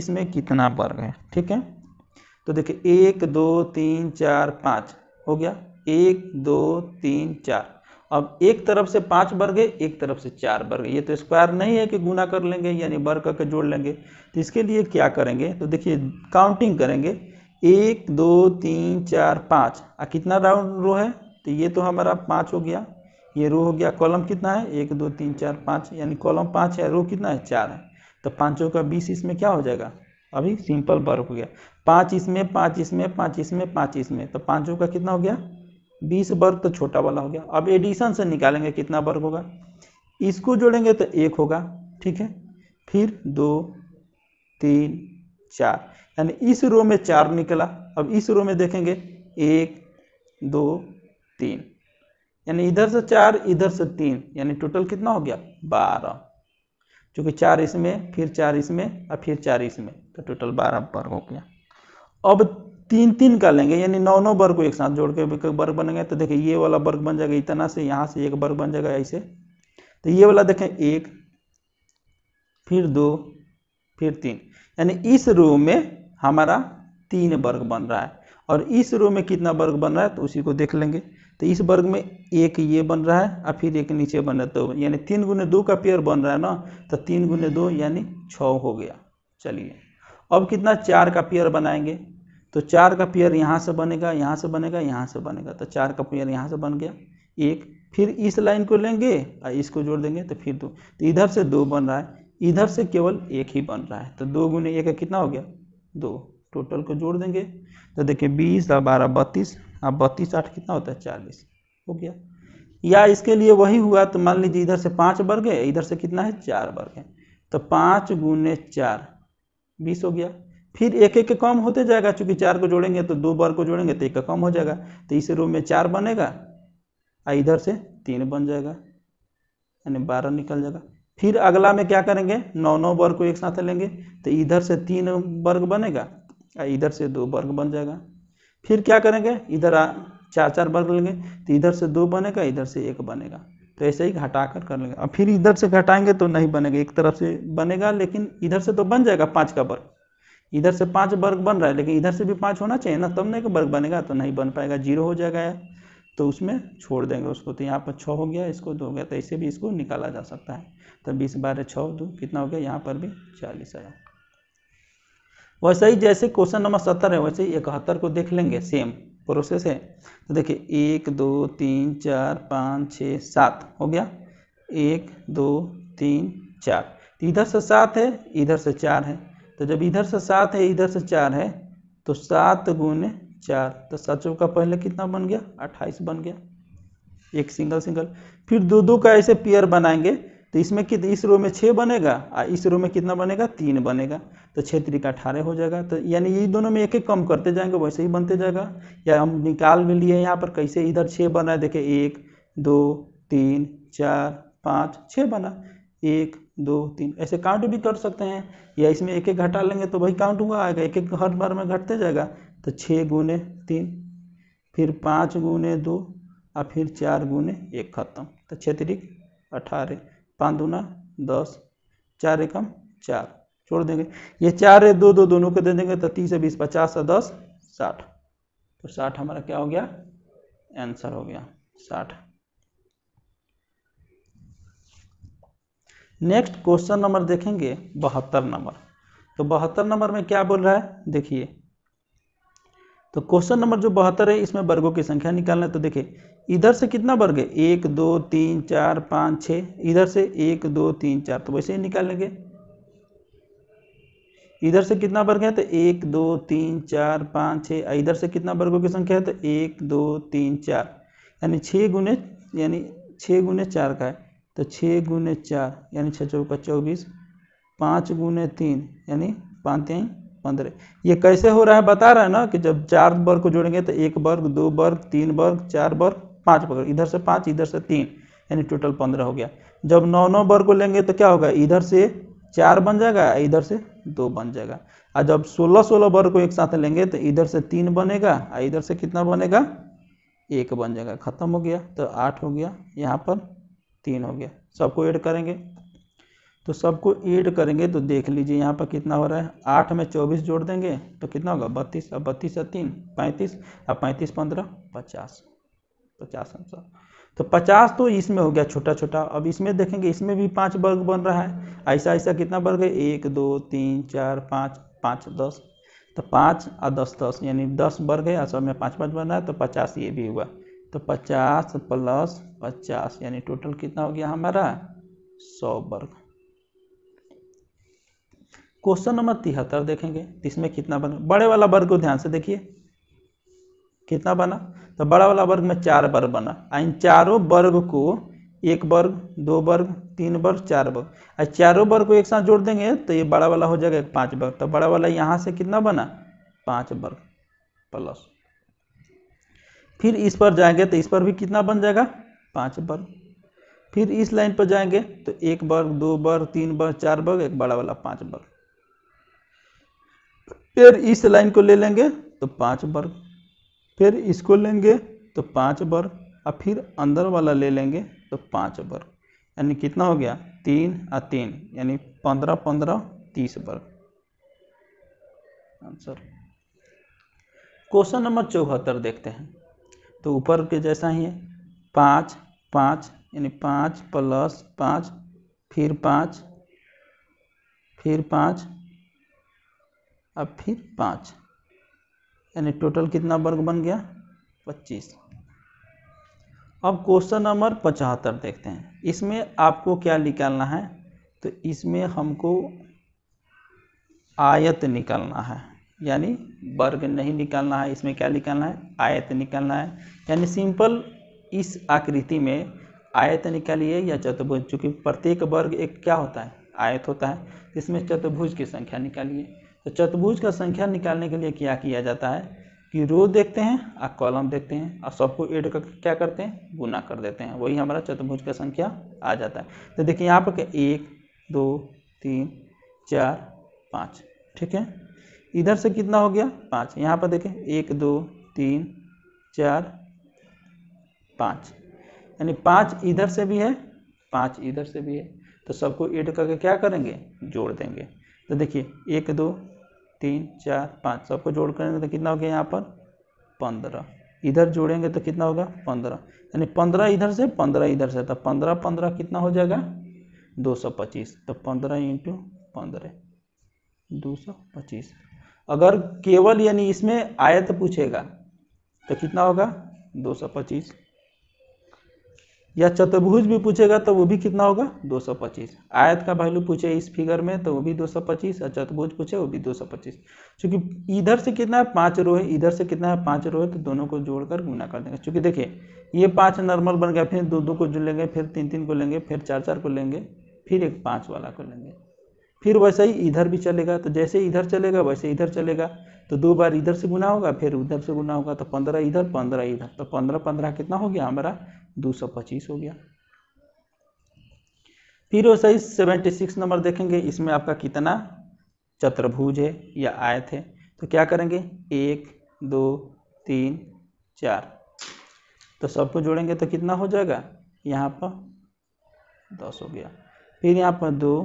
इसमें कितना वर्ग है ठीक है तो देखिए एक दो तीन चार पाँच हो गया एक दो तीन चार अब एक तरफ से पाँच वर्ग है एक तरफ से चार वर्ग ये तो स्क्वायर नहीं है कि गुना कर लेंगे यानी वर्ग करके जोड़ लेंगे तो इसके लिए क्या करेंगे तो देखिए काउंटिंग करेंगे एक दो तीन चार पाँच आ कितना राउंड रो है तो ये तो हमारा पाँच हो गया ये रो हो गया कॉलम कितना है एक दो तीन चार पाँच यानी कॉलम पाँच है रो कितना है चार है तो पाँचों का बीस इसमें क्या हो जाएगा अभी सिंपल वर्क हो गया पाँच इसमें पाँच इसमें पाँच इसमें पाँच इसमें तो पाँचों का कितना हो गया बीस वर्ग तो छोटा वाला हो गया अब एडिशन से निकालेंगे कितना वर्ग होगा इसको जोड़ेंगे तो एक होगा ठीक है फिर दो तीन चार यानी इस रो में चार निकला अब इस रो में देखेंगे एक दो तीन यानी इधर से चार इधर से तीन यानी टोटल कितना हो गया बारह चूंकि चार इसमें फिर चार इसमें और फिर चार इसमें तो टोटल बारह वर्ग हो गया अब तीन तीन का लेंगे यानी नौ नौ वर्ग को एक साथ जोड़ के वर्ग गए तो देखिए ये वाला वर्ग बन जाएगा इतना से यहाँ से एक वर्ग बन जाएगा ऐसे तो ये वाला देखें एक फिर दो फिर तीन यानी इस रो में हमारा तीन वर्ग बन रहा है और इस रो में कितना वर्ग बन रहा है तो उसी को देख लेंगे तो इस वर्ग में एक ये बन रहा है और फिर एक नीचे बन रहा है दो तो यानी तीन गुने दो का पेयर बन रहा है ना तो तीन गुने दो यानी छः हो गया चलिए अब कितना चार का पेयर बनाएंगे तो चार का पेयर यहाँ से बनेगा यहाँ से बनेगा यहाँ से बनेगा तो चार का पेयर यहाँ से बन गया एक फिर इस लाइन को लेंगे और इसको जोड़ देंगे तो फिर दो तो इधर से दो बन रहा है इधर से केवल एक ही बन रहा है तो दो गुने एक कितना हो गया दो टोटल को जोड़ देंगे तो देखिए बीस और बारह बत्तीस अब हाँ, बत्तीस आठ कितना होता है चालीस हो गया या इसके लिए वही हुआ तो मान लीजिए इधर से पाँच वर्ग है इधर से कितना है चार वर्ग है तो पाँच गुने चार बीस हो गया फिर एक एक कम होते जाएगा चूंकि चार को जोड़ेंगे तो दो वर्ग को जोड़ेंगे तो एक का कम हो जाएगा तो इस रूम में चार बनेगा और इधर से तीन बन जाएगा यानी बारह निकल जाएगा फिर अगला में क्या करेंगे नौ नौ वर्ग को एक साथ लेंगे तो इधर से तीन वर्ग बनेगा और इधर से दो वर्ग बन जाएगा फिर क्या करेंगे इधर आ, चार चार वर्ग लेंगे तो इधर से दो बनेगा इधर से एक बनेगा तो ऐसे ही घटा कर कर लेंगे अब फिर इधर से घटाएंगे तो नहीं बनेगा एक तरफ से बनेगा लेकिन इधर से तो बन जाएगा पाँच का वर्ग इधर से पाँच वर्ग बन रहा है लेकिन इधर से भी पाँच होना चाहिए ना तब नहीं वर्ग बनेगा तो नहीं बन पाएगा जीरो हो जाएगा तो उसमें छोड़ देंगे उसको तो यहाँ पर छः हो गया इसको दो हो गया तो ऐसे भी इसको निकाला जा सकता है तो बीस बारह छः दो कितना हो गया यहाँ पर भी चालीस आया वैसे ही जैसे क्वेश्चन नंबर सत्तर है वैसे ही इकहत्तर को देख लेंगे सेम प्रोसेस है तो देखिए एक दो तीन चार पाँच छः सात हो गया एक दो तीन चार तो इधर से सात है इधर से चार है तो जब इधर से सात है इधर से चार है तो सात गुने चार तो सात का पहले कितना बन गया अट्ठाईस बन गया एक सिंगल सिंगल फिर दो दो का ऐसे पेयर बनाएंगे तो इसमें कित इस रो में छः बनेगा और इस रो में कितना बनेगा तीन बनेगा तो छः त्रिका अठारह हो जाएगा तो यानी ये दोनों में एक एक कम करते जाएंगे वैसे ही बनते जाएगा या हम निकाल भी लिए यहाँ पर कैसे इधर छः बना है देखिए एक दो तीन चार पाँच छः बना एक दो तीन ऐसे काउंट भी कर सकते हैं या इसमें एक एक घटा लेंगे तो वही काउंट हुआ आएगा एक एक हर बार में घटते जाएगा तो छः गुने तीन फिर पाँच गुने दो और फिर चार गुने एक खत्म तो क्षेत्रिक अठारह पाँच दूना दस चार एकम चार छोड़ देंगे ये चार दो दो दोनों को दे देंगे तो तीस बीस पचास और दस साठ तो साठ हमारा क्या हो गया आंसर हो गया साठ नेक्स्ट क्वेश्चन नंबर देखेंगे बहत्तर नंबर तो बहत्तर नंबर में क्या बोल रहा है देखिए तो क्वेश्चन नंबर जो बहत्तर है इसमें वर्गों की संख्या निकालना है तो देखिए इधर से कितना वर्ग है एक दो तीन चार पाँच छः इधर से एक दो तीन चार तो वैसे ही निकाल लेंगे इधर से कितना वर्ग है तो एक दो तीन चार पाँच छः इधर से कितना वर्गों की संख्या है तो एक दो तीन चार यानी छः गुने यानी छः गुने चार का है तो छः गुने चार यानी छः चौका चौबीस पाँच गुने तीन यानी पाँच पंद्रह ये कैसे हो रहा है बता रहा है ना कि जब चार वर्ग को जोड़ेंगे तो एक वर्ग दो वर्ग तीन वर्ग चार वर्ग पाँच वर्ग इधर से पाँच इधर से तीन यानी टोटल पंद्रह हो गया जब नौ नौ वर्ग को लेंगे तो क्या होगा इधर से चार बन जाएगा इधर से दो बन जाएगा और जब सोलह सोलह वर्ग को एक साथ लेंगे तो इधर से तीन बनेगा और इधर से कितना बनेगा एक बन जाएगा खत्म हो गया तो आठ हो गया यहाँ पर तीन हो गया सबको ऐड करेंगे तो सबको ऐड करेंगे तो देख लीजिए यहाँ पर कितना हो रहा है आठ में चौबीस जोड़ देंगे तो कितना होगा बत्तीस अब बत्तीस या तीन पैंतीस अब पैंतीस पंद्रह पचास पचास आंसर तो पचास तो इसमें हो गया छोटा छोटा अब इसमें देखेंगे इसमें भी पाँच वर्ग बन रहा है ऐसा ऐसा कितना वर्ग है एक दो तीन चार पाँच पाँच दस तो पाँच और दस दस यानी दस वर्ग है सब में पाँच पाँच बन रहा है तो पचास ये भी हुआ तो पचास प्लस पचास यानी टोटल कितना हो गया हमारा सौ वर्ग क्वेश्चन नंबर तिहत्तर देखेंगे इसमें कितना बना बड़े वाला वर्ग को ध्यान से देखिए कितना बना तो बड़ा वाला वर्ग में चार वर्ग बना इन चारों वर्ग को एक वर्ग दो वर्ग तीन वर्ग चार वर्ग आ चारों वर्ग को एक साथ जोड़ देंगे तो ये बड़ा वाला हो जाएगा एक पाँच वर्ग तो बड़ा वाला यहाँ से कितना बना पाँच वर्ग प्लस फिर इस पर जाएंगे तो इस पर भी कितना बन जाएगा पाँच वर्ग फिर इस लाइन पर जाएंगे तो एक वर्ग दो वर्ग तीन वर्ग चार वर्ग एक बड़ा वाला पाँच वर्ग फिर इस लाइन को ले लेंगे तो पाँच वर्ग फिर इसको लेंगे तो पाँच वर्ग और फिर अंदर वाला ले लेंगे तो पाँच वर्ग यानी कितना हो गया तीन और तीन यानी पंद्रह पंद्रह तीस वर्ग आंसर क्वेश्चन नंबर चौहत्तर देखते हैं तो ऊपर के जैसा ही है पाँच पाँच यानी पाँच प्लस पाँच फिर पाँच फिर पाँच अब फिर पाँच यानी टोटल कितना वर्ग बन गया पच्चीस अब क्वेश्चन नंबर पचहत्तर देखते हैं इसमें आपको क्या निकालना है तो इसमें हमको आयत निकालना है यानी वर्ग नहीं निकालना है इसमें क्या निकालना है आयत निकालना है यानी सिंपल इस आकृति में आयत निकालिए या चतुर्भुज चूँकि प्रत्येक वर्ग एक क्या होता है आयत होता है इसमें चतुर्भुज की संख्या निकालिए तो चतुर्भुज का संख्या निकालने के लिए क्या किया जाता है कि रो देखते हैं और कॉलम देखते हैं और सबको एड कर क्या करते हैं गुना कर देते हैं वही हमारा चतुर्भुज का संख्या आ जाता है तो देखिए यहाँ पर एक दो तीन चार पाँच ठीक है इधर से कितना हो गया पाँच यहाँ पर देखें एक दो तीन चार पाँच यानी पाँच इधर से भी है पाँच इधर से भी है तो सबको एड करके क्या करेंगे जोड़ देंगे तो देखिए एक दो तीन चार पाँच सबको जोड़ करेंगे तो कितना हो गया यहाँ पर पंद्रह इधर जोड़ेंगे तो कितना होगा पंद्रह यानी पंद्रह इधर से पंद्रह इधर से तो पंद्रह पंद्रह कितना हो जाएगा दो सौ पच्चीस तो पंद्रह इंटू पंद्रह दो सौ पच्चीस अगर केवल यानी इसमें आयत पूछेगा तो कितना होगा दो सौ पच्चीस या चतुर्भुज भी पूछेगा तो वो भी कितना होगा 225 आयत का वैल्यू पूछे इस फिगर में तो वो भी 225 और चतुर्भुज पूछे वो भी 225 क्योंकि इधर से कितना है पाँच रो है इधर से कितना है पाँच रो है तो दोनों को जोड़कर गुना कर देंगे क्योंकि देखिए ये पाँच नॉर्मल बन गया फिर दो दो को जुड़ लेंगे फिर तीन तीन को लेंगे फिर चार चार को लेंगे फिर एक पाँच वाला को लेंगे फिर वैसे ही इधर भी चलेगा तो जैसे इधर चलेगा वैसे इधर चलेगा तो दो बार इधर से गुना होगा फिर उधर से गुना होगा तो पंद्रह इधर पंद्रह इधर तो पंद्रह पंद्रह कितना हो गया हमारा दो सौ पच्चीस हो गया फिर वो सही सेवेंटी सिक्स नंबर देखेंगे इसमें आपका कितना चतुर्भुज है या आयत है तो क्या करेंगे एक दो तीन चार तो सबको जोड़ेंगे तो कितना हो जाएगा यहाँ पर दस हो गया फिर यहाँ पर दो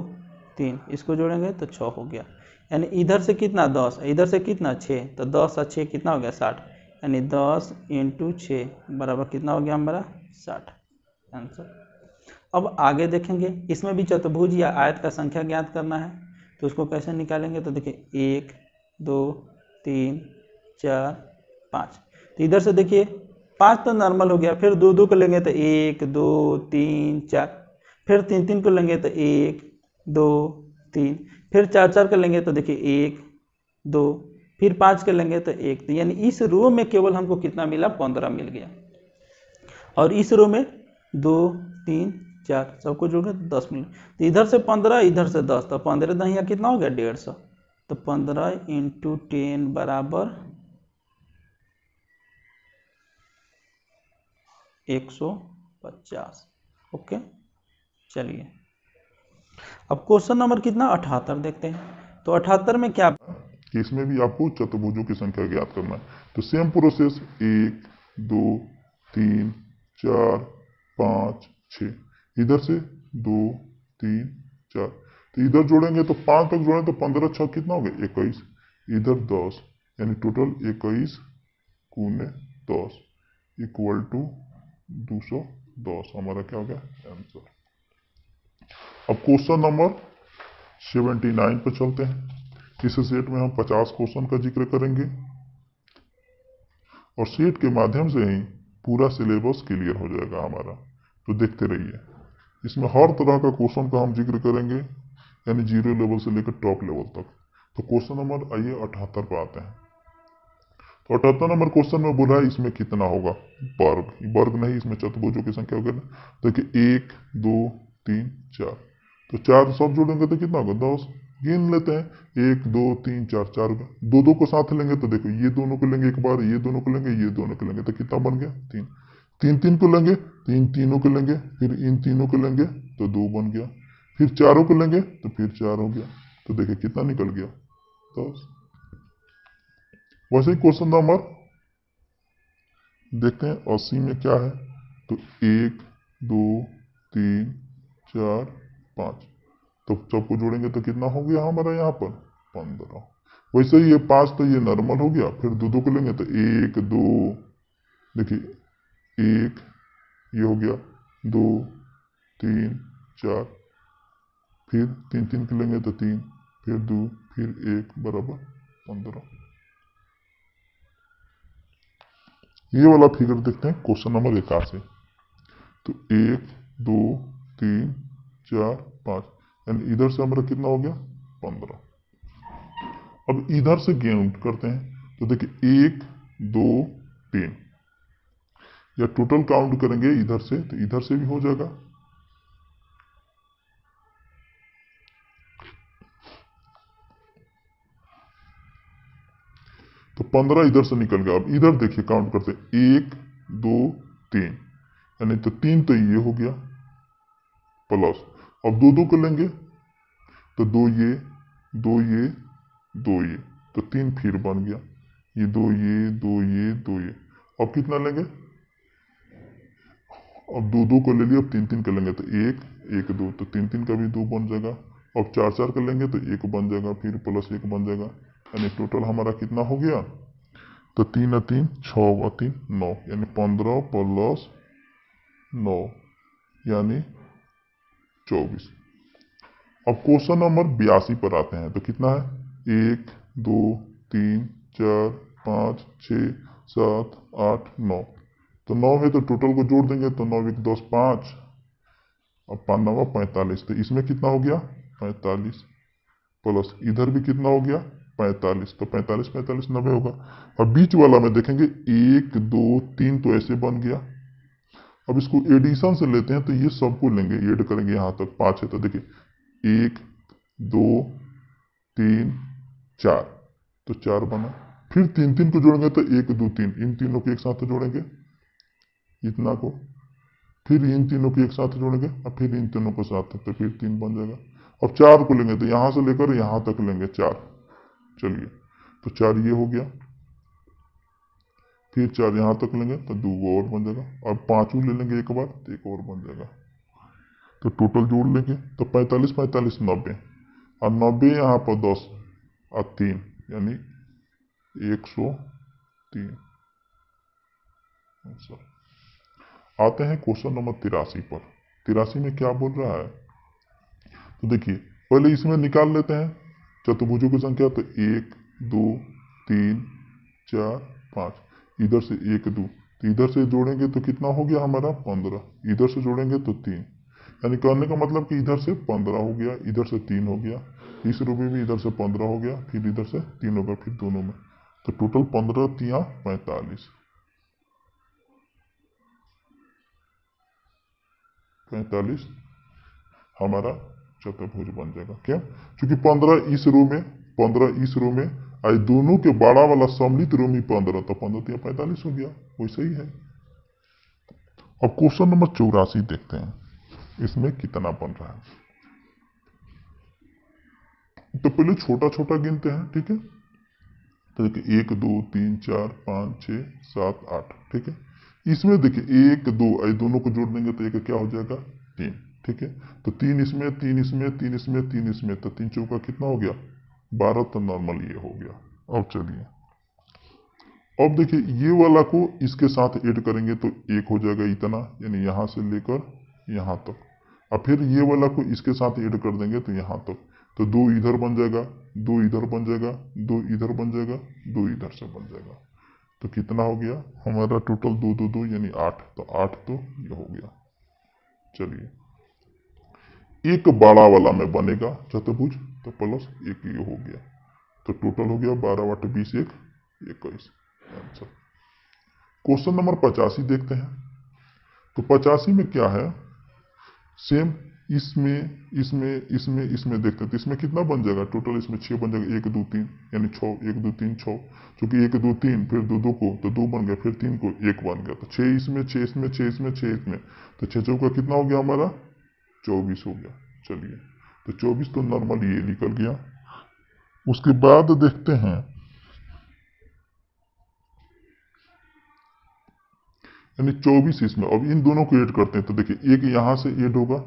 तीन इसको जोड़ेंगे तो छः हो गया यानी इधर से कितना दस इधर से कितना छः तो दस और छः कितना हो गया साठ यानी दस इंटू छः बराबर कितना हो गया हमारा साठ आंसर अब आगे देखेंगे इसमें भी चतुर्भुज या आयत का संख्या ज्ञात करना है तो उसको कैसे निकालेंगे तो देखिए एक दो तीन चार पाँच तो इधर से देखिए पाँच तो नॉर्मल हो गया फिर दो दो को लेंगे तो एक दो तीन चार फिर तीन तीन को लेंगे तो एक दो तीन फिर चार चार कर लेंगे तो देखिए एक दो फिर पाँच कर लेंगे तो एक तो यानी इस रो में केवल हमको कितना मिला पंद्रह मिल गया और इस रो में दो तीन चार सबको जोड़ें तो दस मिल तो इधर से पंद्रह इधर से दस तो पंद्रह दहिया कितना हो गया डेढ़ सौ तो पंद्रह इंटू टेन बराबर एक सौ पचास ओके चलिए अब क्वेश्चन नंबर कितना अठहत्तर देखते हैं तो अठहत्तर में क्या कि इसमें भी आपको चतुर्भुजों की संख्या ज्ञात करना है तो सेम प्रोसेस एक दो तीन चार पाँच छ इधर से दो तीन चार तो इधर जोड़ेंगे तो पाँच तक जोड़ेंगे तो पंद्रह छः कितना हो गया इक्कीस इधर दस यानी टोटल इक्कीस कूने दस इक्वल टू दो सौ दस हमारा क्या हो गया आंसर अब क्वेश्चन नंबर 79 पर चलते हैं इस सेट में हम 50 क्वेश्चन का जिक्र करेंगे और सेट के माध्यम से ही पूरा सिलेबस क्लियर हो जाएगा हमारा तो देखते रहिए इसमें हर तरह का क्वेश्चन का हम जिक्र करेंगे यानी जीरो लेवल से लेकर टॉप लेवल तक तो क्वेश्चन नंबर आइए अठहत्तर पर आते हैं तो अठहत्तर नंबर क्वेश्चन में बोला है इसमें कितना होगा वर्ग वर्ग नहीं इसमें चतुर्भुजों की संख्या वगैरह देखिए एक दो तीन चार तो चार सब जोड़ेंगे तो कितना होगा दस गिन लेते हैं एक दो तीन चार चार दो दो को साथ लेंगे तो देखो ये दोनों को लेंगे एक बार ये दोनों को लेंगे ये दोनों को लेंगे तो कितना बन गया तीन तीन तीन को लेंगे तीन तीनों को लेंगे फिर इन तीनों को लेंगे तो दो बन गया फिर चारों को लेंगे तो फिर चार हो गया तो देखे कितना निकल गया दस वैसे ही क्वेश्चन नंबर देखते हैं अस्सी में क्या है तो एक दो तीन चार पाँच तो सबको जोड़ेंगे तो कितना हो गया हमारा यहाँ पर पंद्रह वैसे ये पाँच तो ये नॉर्मल हो गया फिर दो दो को लेंगे तो एक दो देखिए एक ये हो गया दो तीन चार फिर तीन तीन के लेंगे तो तीन फिर दो फिर एक बराबर पंद्रह ये वाला फिगर देखते हैं क्वेश्चन नंबर इक्यासी तो एक दो तीन चार पांच यानी इधर से हमारा कितना हो गया पंद्रह अब इधर से गेम करते हैं तो देखिए एक दो तीन या टोटल काउंट करेंगे इधर से तो इधर से भी हो जाएगा तो पंद्रह इधर से निकल गया अब इधर देखिए काउंट करते एक दो तीन यानी तो तीन तो ये हो गया प्लस अब दो दो कर लेंगे तो दो ये दो ये दो ये तो तीन फिर बन गया ये दो ये दो ये दो ये अब कितना लेंगे अब दो दो कर ले लिया अब तीन तीन कर लेंगे तो एक एक दो तो तीन तीन का भी दो बन जाएगा अब चार चार कर लेंगे तो एक बन जाएगा फिर प्लस एक बन जाएगा यानी टोटल हमारा कितना हो गया तो तीन और तीन छः और तीन नौ यानी पंद्रह प्लस नौ यानी चौबीस अब क्वेश्चन नंबर बयासी पर आते हैं तो कितना है एक दो तीन चार पाँच छ सात आठ नौ तो नौ है तो टोटल को जोड़ देंगे तो नौ एक तो दस पाँच और पाँच नवा पैंतालीस तो इसमें कितना हो गया पैंतालीस प्लस इधर भी कितना हो गया पैंतालीस तो पैंतालीस पैंतालीस नब्बे होगा और बीच वाला में देखेंगे एक दो तीन तो ऐसे बन गया अब इसको एडिशन से लेते हैं तो ये सबको लेंगे एड करेंगे यहाँ तक पाँच है तो देखिए एक दो तीन चार तो चार बना फिर तीन तीन को जोड़ेंगे तो एक दो तीन इन तीनों को एक साथ जोड़ेंगे इतना को फिर इन तीनों को एक साथ जोड़ेंगे और फिर इन तीनों को साथ तो फिर तीन बन जाएगा अब चार को लेंगे तो यहाँ से लेकर यहाँ तक लेंगे चार चलिए तो चार ये हो गया फिर चार यहाँ तक लेंगे तो दो और बन जाएगा और पाँचों ले लेंगे एक बार तो एक और बन जाएगा तो टोटल जोड़ लेंगे तो पैंतालीस पैंतालीस नब्बे और नब्बे यहाँ पर दस और तीन यानी एक सौ तीन अच्छा। आते हैं क्वेश्चन नंबर तिरासी पर तिरासी में क्या बोल रहा है तो देखिए पहले इसमें निकाल लेते हैं चतुर्भुजों की संख्या तो एक दो तीन चार पाँच इधर से एक दो तो इधर से जोड़ेंगे तो कितना हो गया हमारा पंद्रह इधर से जोड़ेंगे तो तीन यानी कहने का मतलब कि इधर से पंद्रह हो गया इधर से तीन हो गया तीस रुपये भी इधर से पंद्रह हो गया फिर इधर से तीन हो गया फिर दोनों में तो टोटल पंद्रह तिया पैंतालीस पैंतालीस हमारा चतुर्भुज बन जाएगा क्या क्योंकि पंद्रह इस रो में पंद्रह इस रो में आज दोनों के बड़ा वाला सम्मिलित रोमी पंद्रह तो पंद्रह तो या पैंतालीस हो गया वैसे ही है अब क्वेश्चन नंबर चौरासी देखते हैं इसमें कितना बन रहा है तो पहले छोटा छोटा गिनते हैं ठीक है तो देखिए एक दो तीन चार पाँच छ सात आठ ठीक है इसमें देखिए एक दो आई दोनों को जोड़ देंगे तो एक क्या हो जाएगा तीन ठीक है तो तीन इसमें तीन इसमें तीन इसमें तीन इसमें तो तीन चौका कितना हो गया बारह तो नॉर्मल ये हो गया अब चलिए अब देखिए ये वाला को इसके साथ ऐड करेंगे तो एक हो जाएगा इतना यानी यहाँ से लेकर यहाँ तक और फिर ये वाला को इसके साथ ऐड कर देंगे तो यहाँ तक तो दो इधर बन जाएगा दो इधर बन जाएगा दो इधर बन जाएगा दो इधर से बन जाएगा तो कितना हो गया हमारा टोटल दो दो दो यानी आठ तो आठ तो ये हो गया चलिए एक बड़ा वाला में बनेगा चतुर्भुज तो प्लस एक ये हो गया तो टोटल हो गया बारह वाट बीस एक इक्कीस आंसर क्वेश्चन नंबर पचासी देखते हैं तो पचासी में क्या है सेम इसमें इसमें इसमें इसमें देखते हैं तो इसमें कितना बन जाएगा टोटल इसमें छः बन जाएगा एक दो तीन यानी छः एक दो तीन छः चूँकि एक दो तीन फिर दो दो को तो दो बन गया फिर तीन को एक बन गया तो छः इसमें छः इसमें छः इसमें छः इसमें तो छः चौका कितना हो गया हमारा चौबीस हो गया चलिए तो 24 तो नॉर्मल ये निकल गया उसके बाद देखते हैं यानी 24 इसमें अब इन दोनों को ऐड करते हैं तो देखिए एक यहां से ऐड होगा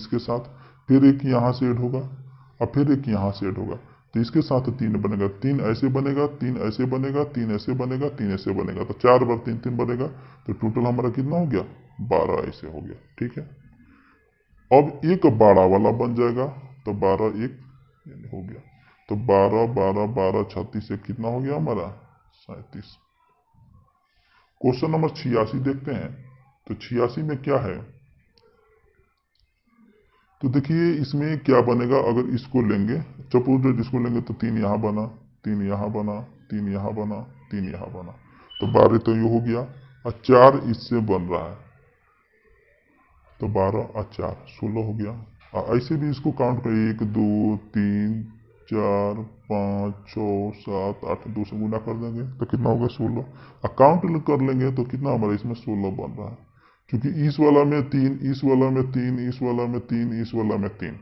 इसके साथ फिर एक यहां से ऐड होगा और फिर एक यहां से ऐड होगा तो इसके साथ तीन बनेगा तीन ऐसे बनेगा तीन ऐसे बनेगा तीन ऐसे बनेगा तीन ऐसे बनेगा तो चार बार तीन तीन बनेगा तो टोटल हमारा कितना हो गया बारह ऐसे हो गया ठीक है अब एक बारह वाला बन जाएगा तो बारह एक हो गया तो बारह बारह बारह छत्तीस एक कितना हो गया हमारा सैतीस क्वेश्चन नंबर छियासी देखते हैं तो छियासी में क्या है तो देखिए इसमें क्या बनेगा अगर इसको लेंगे चपूर्ज इसको लेंगे तो तीन यहां बना तीन यहां बना तीन यहां बना तीन यहां बना तो बारह तो ये हो गया और चार इससे बन रहा है तो बारह और अच्छा, चार सोलह हो गया और ऐसे भी इसको काउंट करिए एक दो तीन चार पाँच छः सात आठ दो से गुना कर देंगे तो कितना होगा सोलह और काउंट कर लेंगे तो कितना हमारा इसमें सोलह बन रहा है क्योंकि इस वाला में तीन इस वाला में तीन इस वाला में तीन इस वाला में तीन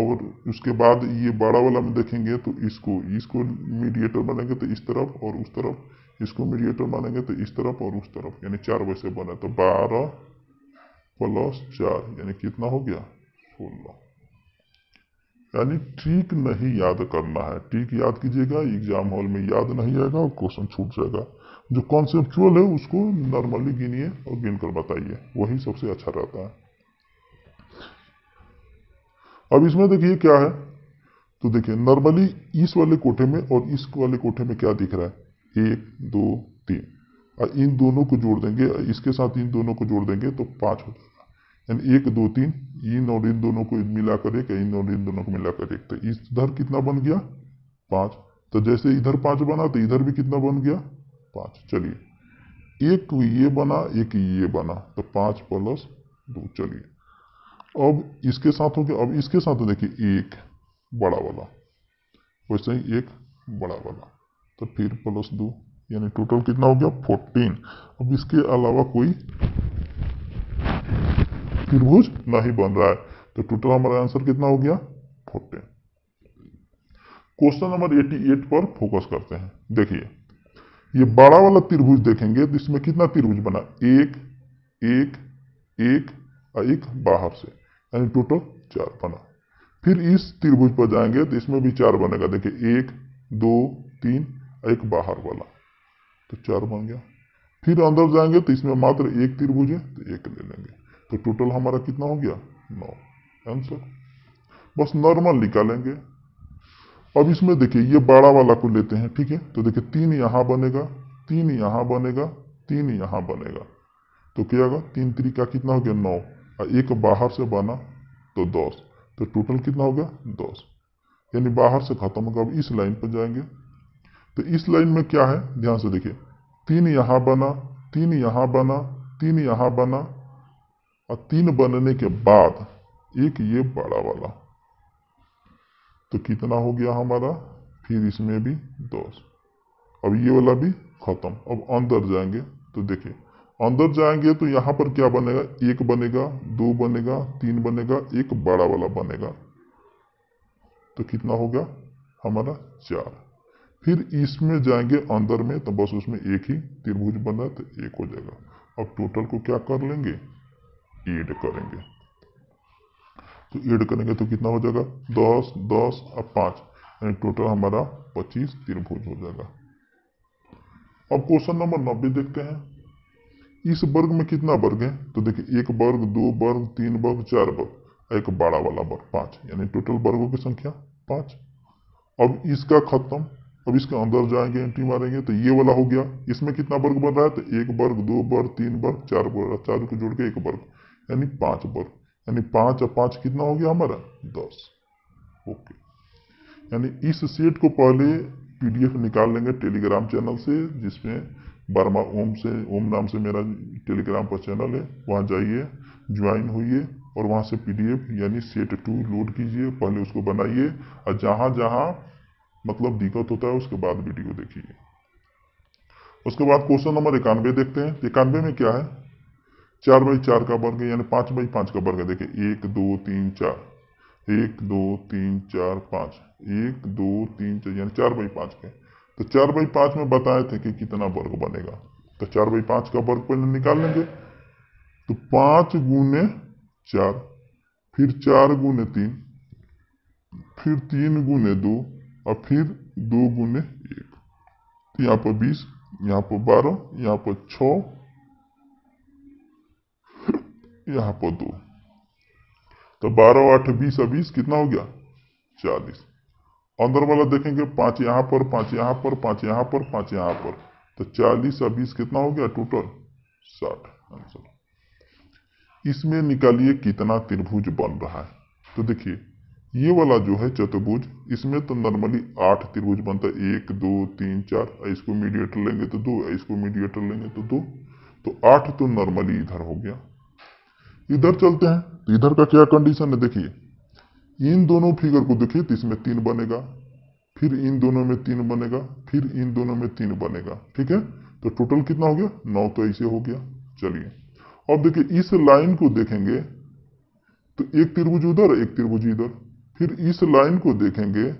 और उसके बाद ये बड़ा वाला में देखेंगे तो इसको इसको मीडिएटर मानेंगे तो इस तरफ और उस तरफ इसको मीडिएटर मानेंगे तो इस तरफ और उस तरफ यानी चार वैसे बना तो बारह प्लस चार यानी कितना हो गया सोलह यानी ट्रिक नहीं याद करना है ट्रिक याद कीजिएगा एग्जाम हॉल में याद नहीं आएगा और क्वेश्चन छूट जाएगा जो कॉन्सेप्चुअल है उसको नॉर्मली गिनिए और गिन कर बताइए वही सबसे अच्छा रहता है अब इसमें देखिए क्या है तो देखिए नॉर्मली इस वाले कोठे में और इस वाले कोठे में क्या दिख रहा है एक दो तीन और इन दोनों को जोड़ देंगे इसके साथ इन दोनों को जोड़ देंगे तो पाँच हो जाएगा यानी एक दो तीन इन और इन दोनों को मिलाकर एक इन और इन दोनों को मिलाकर एक तो इधर कितना बन गया पाँच तो जैसे इधर पाँच बना तो इधर भी कितना बन गया पाँच चलिए एक ये बना एक ये बना तो पाँच प्लस दो चलिए अब इसके साथ हो गया अब इसके साथ देखिए एक बड़ा वाला वैसे ही एक बड़ा वाला तो फिर प्लस दो यानी टोटल कितना हो गया फोर्टीन अब इसके अलावा कोई त्रिभुज नहीं बन रहा है तो टोटल हमारा आंसर कितना हो गया fourteen question number eighty eight पर फोकस करते हैं देखिए ये बड़ा वाला त्रिभुज देखेंगे तो इसमें कितना त्रिभुज बना एक एक एक और एक बाहर से यानी टोटल चार बना फिर इस त्रिभुज पर जाएंगे तो इसमें भी चार बनेगा देखिए एक दो तीन एक बाहर वाला तो चार बन गया फिर अंदर जाएंगे तो इसमें मात्र एक त्रिभुज है तो एक ले लेंगे तो टोटल हमारा कितना हो गया नौ आंसर बस नॉर्मल निकालेंगे अब इसमें देखिए ये बड़ा वाला को लेते हैं ठीक है तो देखिए तीन यहाँ बनेगा तीन यहाँ बनेगा तीन यहाँ बनेगा तो क्या होगा तीन त्रिका कितना हो गया नौ और एक बाहर से बना तो दस तो टोटल कितना हो गया दस यानी बाहर से खत्म होगा अब इस लाइन पर जाएंगे तो इस लाइन में क्या है ध्यान से देखिए तीन यहाँ बना तीन यहाँ बना तीन यहाँ बना और तीन बनने के बाद एक ये बड़ा वाला तो कितना हो गया हमारा फिर इसमें भी दस अब ये वाला भी खत्म अब अंदर जाएंगे तो देखिए अंदर जाएंगे तो यहाँ पर क्या बनेगा एक बनेगा दो बनेगा तीन बनेगा एक बड़ा वाला बनेगा तो कितना होगा हमारा चार फिर इसमें जाएंगे अंदर में तो बस उसमें एक ही त्रिभुज बना तो एक हो जाएगा अब टोटल को क्या कर लेंगे एड करेंगे तो एड करेंगे तो कितना हो जाएगा दस दस और पाँच यानी टोटल हमारा पच्चीस त्रिभुज हो जाएगा अब क्वेश्चन नंबर नब्बे देखते हैं इस वर्ग में कितना वर्ग है तो देखिए एक वर्ग दो वर्ग तीन वर्ग चार वर्ग एक बड़ा वाला वर्ग पाँच यानी टोटल वर्गों की संख्या पाँच अब इसका खत्म अब इसके अंदर जाएंगे एंट्री मारेंगे तो ये वाला हो गया इसमें कितना वर्ग बन रहा है तो एक वर्ग दो वर्ग तीन वर्ग चार वर्ग चार को जोड़ के एक वर्ग यानी पांच वर्ग यानी पांच और पांच कितना हो गया हमारा दस ओके यानी इस सेट को पहले पीडीएफ निकाल लेंगे टेलीग्राम चैनल से जिसमें बर्मा ओम से ओम नाम से मेरा टेलीग्राम पर चैनल है वहाँ जाइए ज्वाइन होइए और वहाँ से पीडीएफ यानी सेट टू लोड कीजिए पहले उसको बनाइए और जहाँ जहाँ मतलब दिक्कत होता है उसके बाद वीडियो देखिए उसके बाद क्वेश्चन नंबर इक्यानवे देखते हैं इक्यानवे में क्या है चार बाई चार का वर्ग यानी पाँच बाई पाँच का वर्ग देखिए एक दो तीन चार एक दो तीन चार पाँच एक दो तीन चार यानी चार बाई पाँच के तो चार बाई पाँच में बताए थे कि कितना वर्ग बनेगा तो चार बाई पाँच का वर्ग पहले निकाल लेंगे तो पाँच गुने चार फिर चार गुने तीन फिर तीन गुने दो और फिर दो गुने एक तो यहाँ पर बीस यहाँ पर बारह यहाँ पर छ यहाँ पर दो तो बारह आठ बीस और बीस कितना हो गया चालीस अंदर वाला देखेंगे पांच यहाँ पर पांच यहाँ पर पांच यहाँ पर पांच यहाँ पर तो चालीस और बीस कितना हो गया टोटल साठ आंसर इसमें निकालिए कितना त्रिभुज बन रहा है तो देखिए ये वाला जो है चतुर्भुज इसमें तो नॉर्मली आठ त्रिभुज बनता है एक दो तीन चार इसको मीडिएटर लेंगे तो दो इसको मीडिएटर लेंगे तो दो तो आठ तो नॉर्मली इधर हो गया इधर चलते हैं तो इधर का क्या कंडीशन है देखिए इन दोनों फिगर को देखिए तो इसमें तीन बनेगा फिर इन दोनों में तीन बनेगा फिर इन दोनों में तीन बनेगा ठीक है तो टोटल कितना हो गया नौ तो ऐसे हो गया चलिए अब देखिए इस लाइन को देखेंगे तो एक त्रिभुज उधर एक त्रिभुज इधर फिर इस लाइन को देखेंगे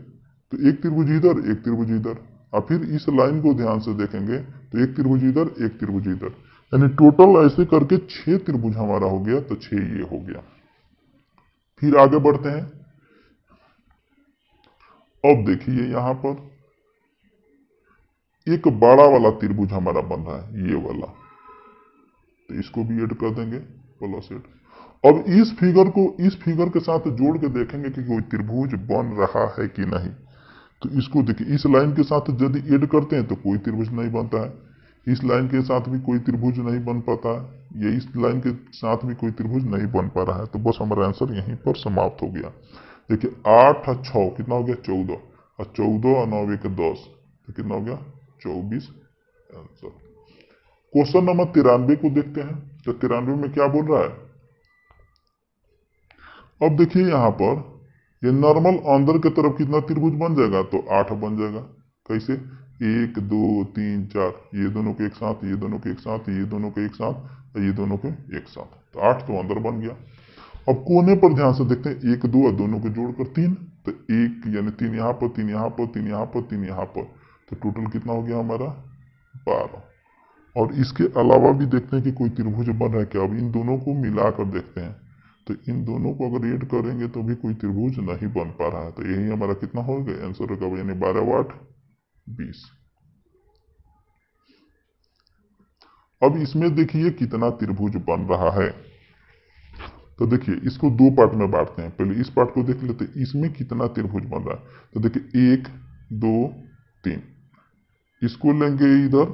तो एक त्रिभुज इधर एक त्रिभुज इधर और फिर इस लाइन को ध्यान से देखेंगे तो एक त्रिभुज इधर एक त्रिभुज इधर यानी टोटल ऐसे करके छह त्रिभुज हमारा हो गया तो छह ये हो गया फिर आगे बढ़ते हैं अब देखिए यहां पर एक बड़ा वाला त्रिभुज हमारा बन रहा है ये वाला तो इसको भी ऐड कर देंगे प्लस एड अब इस फिगर को इस फिगर के साथ जोड़ के देखेंगे कि कोई त्रिभुज बन रहा है कि नहीं तो इसको देखिए इस लाइन के साथ यदि एड करते हैं तो कोई त्रिभुज नहीं बनता है इस लाइन के साथ भी कोई त्रिभुज नहीं बन पाता है या इस लाइन के साथ भी कोई त्रिभुज नहीं बन पा रहा है तो बस हमारा आंसर यहीं पर समाप्त हो गया देखिए आठ और छः कितना हो गया चौदह और चौदह और नौ एक दस तो कितना हो गया चौबीस आंसर क्वेश्चन नंबर तिरानवे को देखते हैं तो तिरानवे में क्या बोल रहा है अब देखिए यहाँ पर ये नॉर्मल अंदर की तरफ कितना त्रिभुज बन जाएगा तो आठ बन जाएगा कैसे एक दो तीन चार ये दोनों के एक साथ ये दोनों के एक साथ ये दोनों के एक साथ ये दोनों के एक साथ तो आठ तो अंदर बन गया अब कोने पर ध्यान से देखते हैं एक दो और दोनों को जोड़कर तीन तो एक यानी तीन यहाँ पर तीन यहाँ पर तीन यहाँ पर तीन यहाँ पर तो टोटल कितना हो गया हमारा बारह और इसके अलावा भी देखते हैं कि कोई त्रिभुज बन रहा है क्या अब इन दोनों को मिलाकर देखते हैं तो इन दोनों को अगर एड करेंगे तो भी कोई त्रिभुज नहीं बन पा रहा है तो यही हमारा कितना हो गया आंसर होगा यानी बारह वाट बीस अब इसमें देखिए कितना त्रिभुज बन रहा है तो देखिए इसको दो पार्ट में बांटते हैं पहले इस पार्ट को देख लेते हैं इसमें कितना त्रिभुज बन रहा है तो देखिए एक दो तीन इसको लेंगे इधर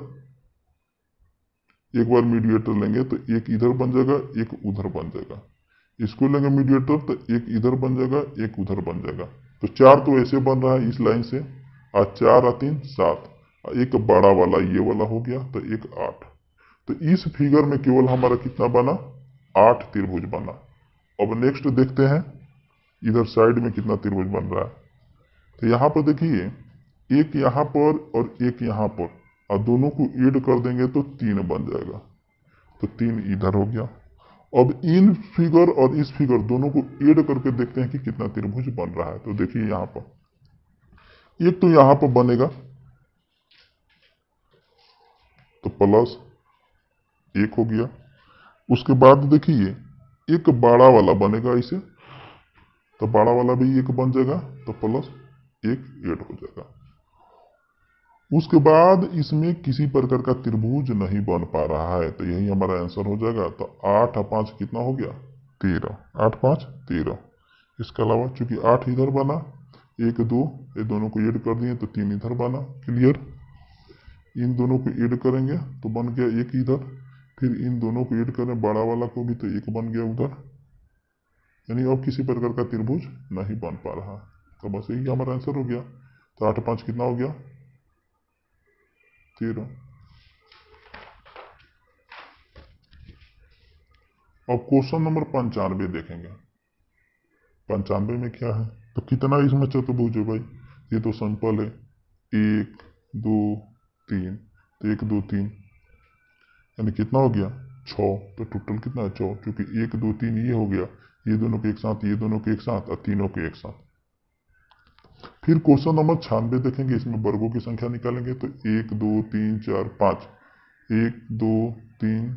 एक बार मीडिएटर लेंगे तो एक इधर बन जाएगा एक उधर बन जाएगा इसको लेंगे मीडिएटर तो एक इधर बन जाएगा एक उधर बन जाएगा तो चार तो ऐसे बन रहा है इस लाइन से आ चार आ तीन सात एक बड़ा वाला ये वाला हो गया तो एक आठ तो इस फिगर में केवल हमारा कितना बना आठ त्रिभुज बना अब नेक्स्ट देखते हैं इधर साइड में कितना त्रिभुज बन रहा है तो यहाँ पर देखिए एक यहाँ पर और एक यहाँ पर और दोनों को एड कर देंगे तो तीन बन जाएगा तो तीन इधर हो गया अब इन फिगर और इस फिगर दोनों को एड करके देखते हैं कि कितना त्रिभुज बन रहा है तो देखिए यहाँ पर एक तो यहाँ पर बनेगा तो प्लस एक हो गया उसके बाद देखिए एक बड़ा वाला बनेगा इसे तो बड़ा वाला भी एक बन जाएगा तो प्लस एक एड हो जाएगा उसके बाद इसमें किसी प्रकार का त्रिभुज नहीं बन पा रहा है तो यही हमारा आंसर हो जाएगा तो आठ पाँच कितना हो गया तेरह आठ पाँच तेरह इसके अलावा चूंकि आठ इधर बना एक दो ये दोनों को ऐड कर दिए तो तीन इधर बना क्लियर इन दोनों को ऐड करेंगे तो बन गया एक इधर फिर इन दोनों को ऐड करें बड़ा वाला को भी तो एक बन गया उधर यानी अब किसी प्रकार का त्रिभुज नहीं बन पा रहा तो बस यही हमारा आंसर हो गया तो आठ पाँच कितना हो गया तेरह अब क्वेश्चन नंबर पंचानवे देखेंगे पंचानवे में क्या है तो कितना इसमें चतुर्भुज है भाई ये तो सिंपल है एक दो तीन तो एक दो तीन यानी कितना हो गया छ तो टोटल कितना है छ क्योंकि एक दो तीन ये हो गया ये दोनों के एक साथ ये दोनों के एक साथ और तीनों के एक साथ फिर क्वेश्चन नंबर छियानवे देखेंगे इसमें वर्गों की संख्या निकालेंगे तो एक दो तीन चार पाँच एक दो तीन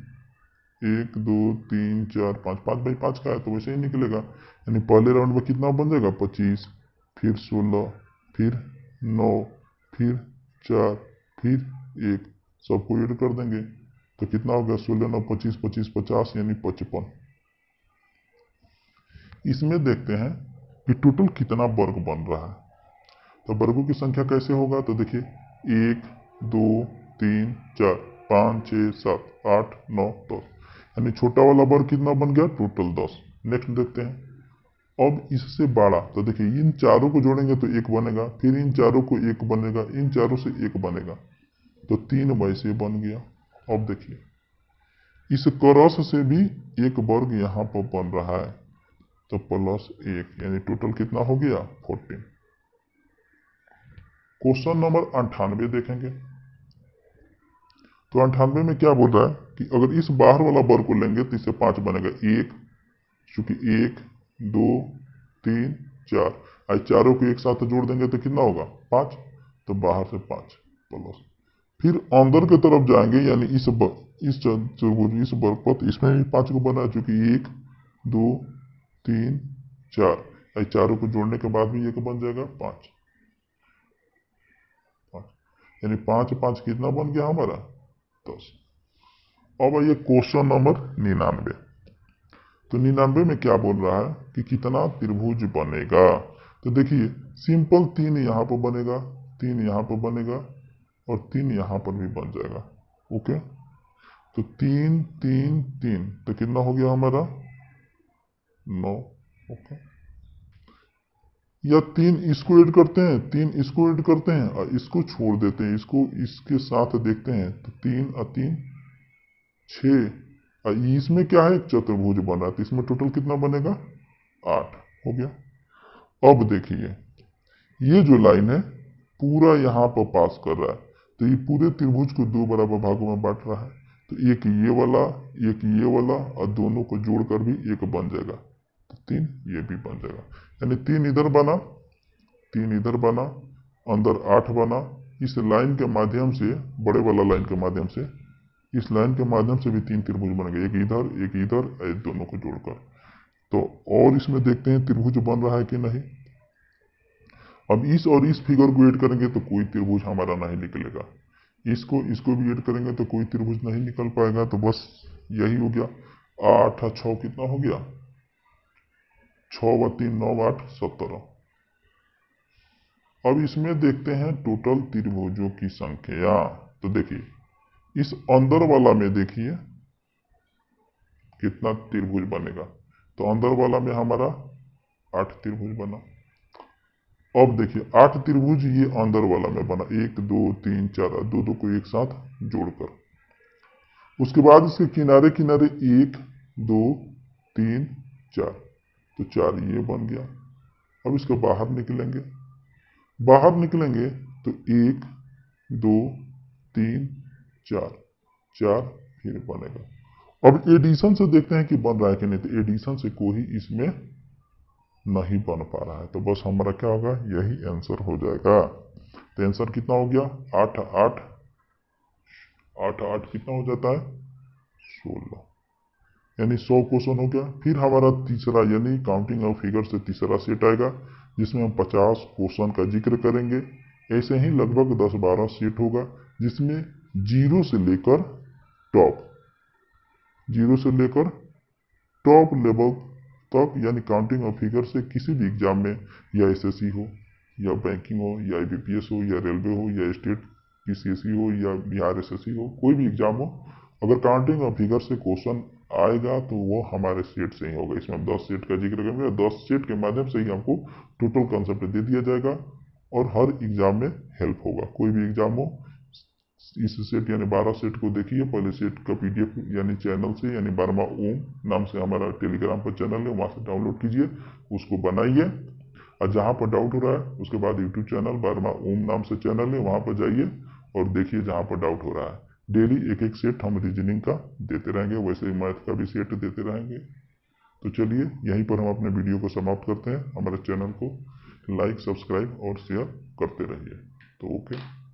एक दो तीन चार पाँच पाँच बाई पाँच का है तो वैसे ही निकलेगा यानी पहले राउंड में कितना बन जाएगा पच्चीस फिर सोलह फिर नौ फिर चार फिर एक सबको एड कर देंगे तो कितना हो गया सोलह नौ पच्चीस पच्चीस पचास यानी पचपन इसमें देखते हैं कि टोटल कितना वर्ग बन रहा है तो वर्गों की संख्या कैसे होगा तो देखिए एक दो तीन चार पाँच छः सात आठ नौ दस यानी छोटा वाला वर्ग कितना बन गया टोटल दस नेक्स्ट देखते हैं अब इससे बड़ा तो देखिए इन चारों को जोड़ेंगे तो एक बनेगा फिर इन चारों को एक बनेगा इन चारों से एक बनेगा तो तीन से बन गया अब देखिए इस क्रॉस से भी एक वर्ग यहाँ पर बन रहा है तो प्लस एक यानी टोटल कितना हो गया फोर्टीन क्वेश्चन नंबर अंठानवे देखेंगे तो अंठानवे में क्या बोल रहा है कि अगर इस बाहर वाला बर को लेंगे तो इससे पांच बनेगा एक चूंकि एक दो तीन चार आज चारों को एक साथ जोड़ देंगे तो कितना होगा पांच तो बाहर से पांच प्लस तो फिर अंदर की तरफ जाएंगे यानी इस बर, इस इस वर्ग पर तो इसमें भी पांच को बना चूंकि एक दो तीन चार चारों को जोड़ने के बाद भी एक बन जाएगा पांच यानी पांच पांच कितना बन गया हमारा दस अब आइए क्वेश्चन नंबर निन्यानवे तो निन्यानवे में क्या बोल रहा है कि कितना त्रिभुज बनेगा तो देखिए सिंपल तीन यहाँ पर बनेगा तीन यहाँ पर बनेगा और तीन यहाँ पर भी बन जाएगा ओके तो तीन तीन तीन तो कितना हो गया हमारा नौ ओके या तीन इसको ऐड करते हैं तीन इसको ऐड करते हैं और इसको छोड़ देते हैं इसको इसके साथ देखते हैं तो तीन और तीन छ इसमें क्या है चतुर्भुज बना तो इसमें टोटल कितना बनेगा आठ हो गया अब देखिए ये जो लाइन है पूरा यहाँ पर पास कर रहा है तो ये पूरे त्रिभुज को दो बराबर भागों में बांट रहा है तो एक ये वाला एक ये वाला और दोनों को जोड़कर भी एक बन जाएगा तो तीन ये भी बन जाएगा यानी तीन इधर बना तीन इधर बना अंदर आठ बना इस लाइन के माध्यम से बड़े वाला लाइन के माध्यम से इस लाइन के माध्यम से भी तीन त्रिभुज बन गए एक इधर एक इधर एक दोनों को जोड़कर तो और इसमें देखते हैं त्रिभुज बन रहा है कि नहीं अब इस और इस फिगर को एड करेंगे तो कोई त्रिभुज हमारा नहीं निकलेगा इसको इसको भी एड करेंगे तो कोई त्रिभुज नहीं निकल पाएगा तो बस यही हो गया आठ छः कितना हो गया छः व तीन नौ आठ सत्रह अब इसमें देखते हैं टोटल त्रिभुजों की संख्या तो देखिए इस अंदर वाला में देखिए कितना त्रिभुज बनेगा तो अंदर वाला में हमारा आठ त्रिभुज बना अब देखिए आठ त्रिभुज ये अंदर वाला में बना एक दो तीन चार दो दो को एक साथ जोड़कर उसके बाद इसके किनारे किनारे एक दो तीन चार तो चार ये बन गया अब इसका बाहर निकलेंगे बाहर निकलेंगे तो एक दो तीन चार चार फिर बनेगा अब एडिशन से देखते हैं कि बन रहा है कि नहीं तो एडिशन से कोई इसमें नहीं बन पा रहा है तो बस हमारा क्या होगा यही आंसर हो जाएगा तो आंसर कितना हो गया आठ आठ आठ आठ कितना हो जाता है सोलह यानी सौ क्वेश्चन हो गया फिर हमारा तीसरा यानी काउंटिंग ऑफ फिगर से तीसरा सेट आएगा जिसमें हम पचास क्वेश्चन का जिक्र करेंगे ऐसे ही लगभग दस बारह सेट होगा जिसमें जीरो से लेकर टॉप जीरो से लेकर टॉप लेवल तक यानी काउंटिंग ऑफ फिगर से किसी भी एग्जाम में या एस हो या बैंकिंग हो या आई हो या रेलवे हो या स्टेट पी e हो या बिहार एस e हो कोई भी एग्जाम हो अगर काउंटिंग ऑफ फिगर से क्वेश्चन आएगा तो वो हमारे सीट से ही होगा इसमें हम दस सीट का जिक्र करेंगे दस सीट के माध्यम से ही हमको टोटल कंसेप्ट दे दिया जाएगा और हर एग्जाम में हेल्प होगा कोई भी एग्जाम हो इस सेट यानी बारह सेट को देखिए पहले सेट का पीडीएफ यानी चैनल से यानी बारमा ओम नाम से हमारा टेलीग्राम पर चैनल है वहाँ से डाउनलोड कीजिए उसको बनाइए और जहाँ पर डाउट हो रहा है उसके बाद यूट्यूब चैनल बारमा ओम नाम से चैनल है वहाँ पर जाइए और देखिए जहाँ पर डाउट हो रहा है डेली एक एक सेट हम रीजनिंग का देते रहेंगे वैसे ही मैथ का भी सेट देते रहेंगे तो चलिए यहीं पर हम अपने वीडियो को समाप्त करते हैं हमारे चैनल को लाइक सब्सक्राइब और शेयर करते रहिए तो ओके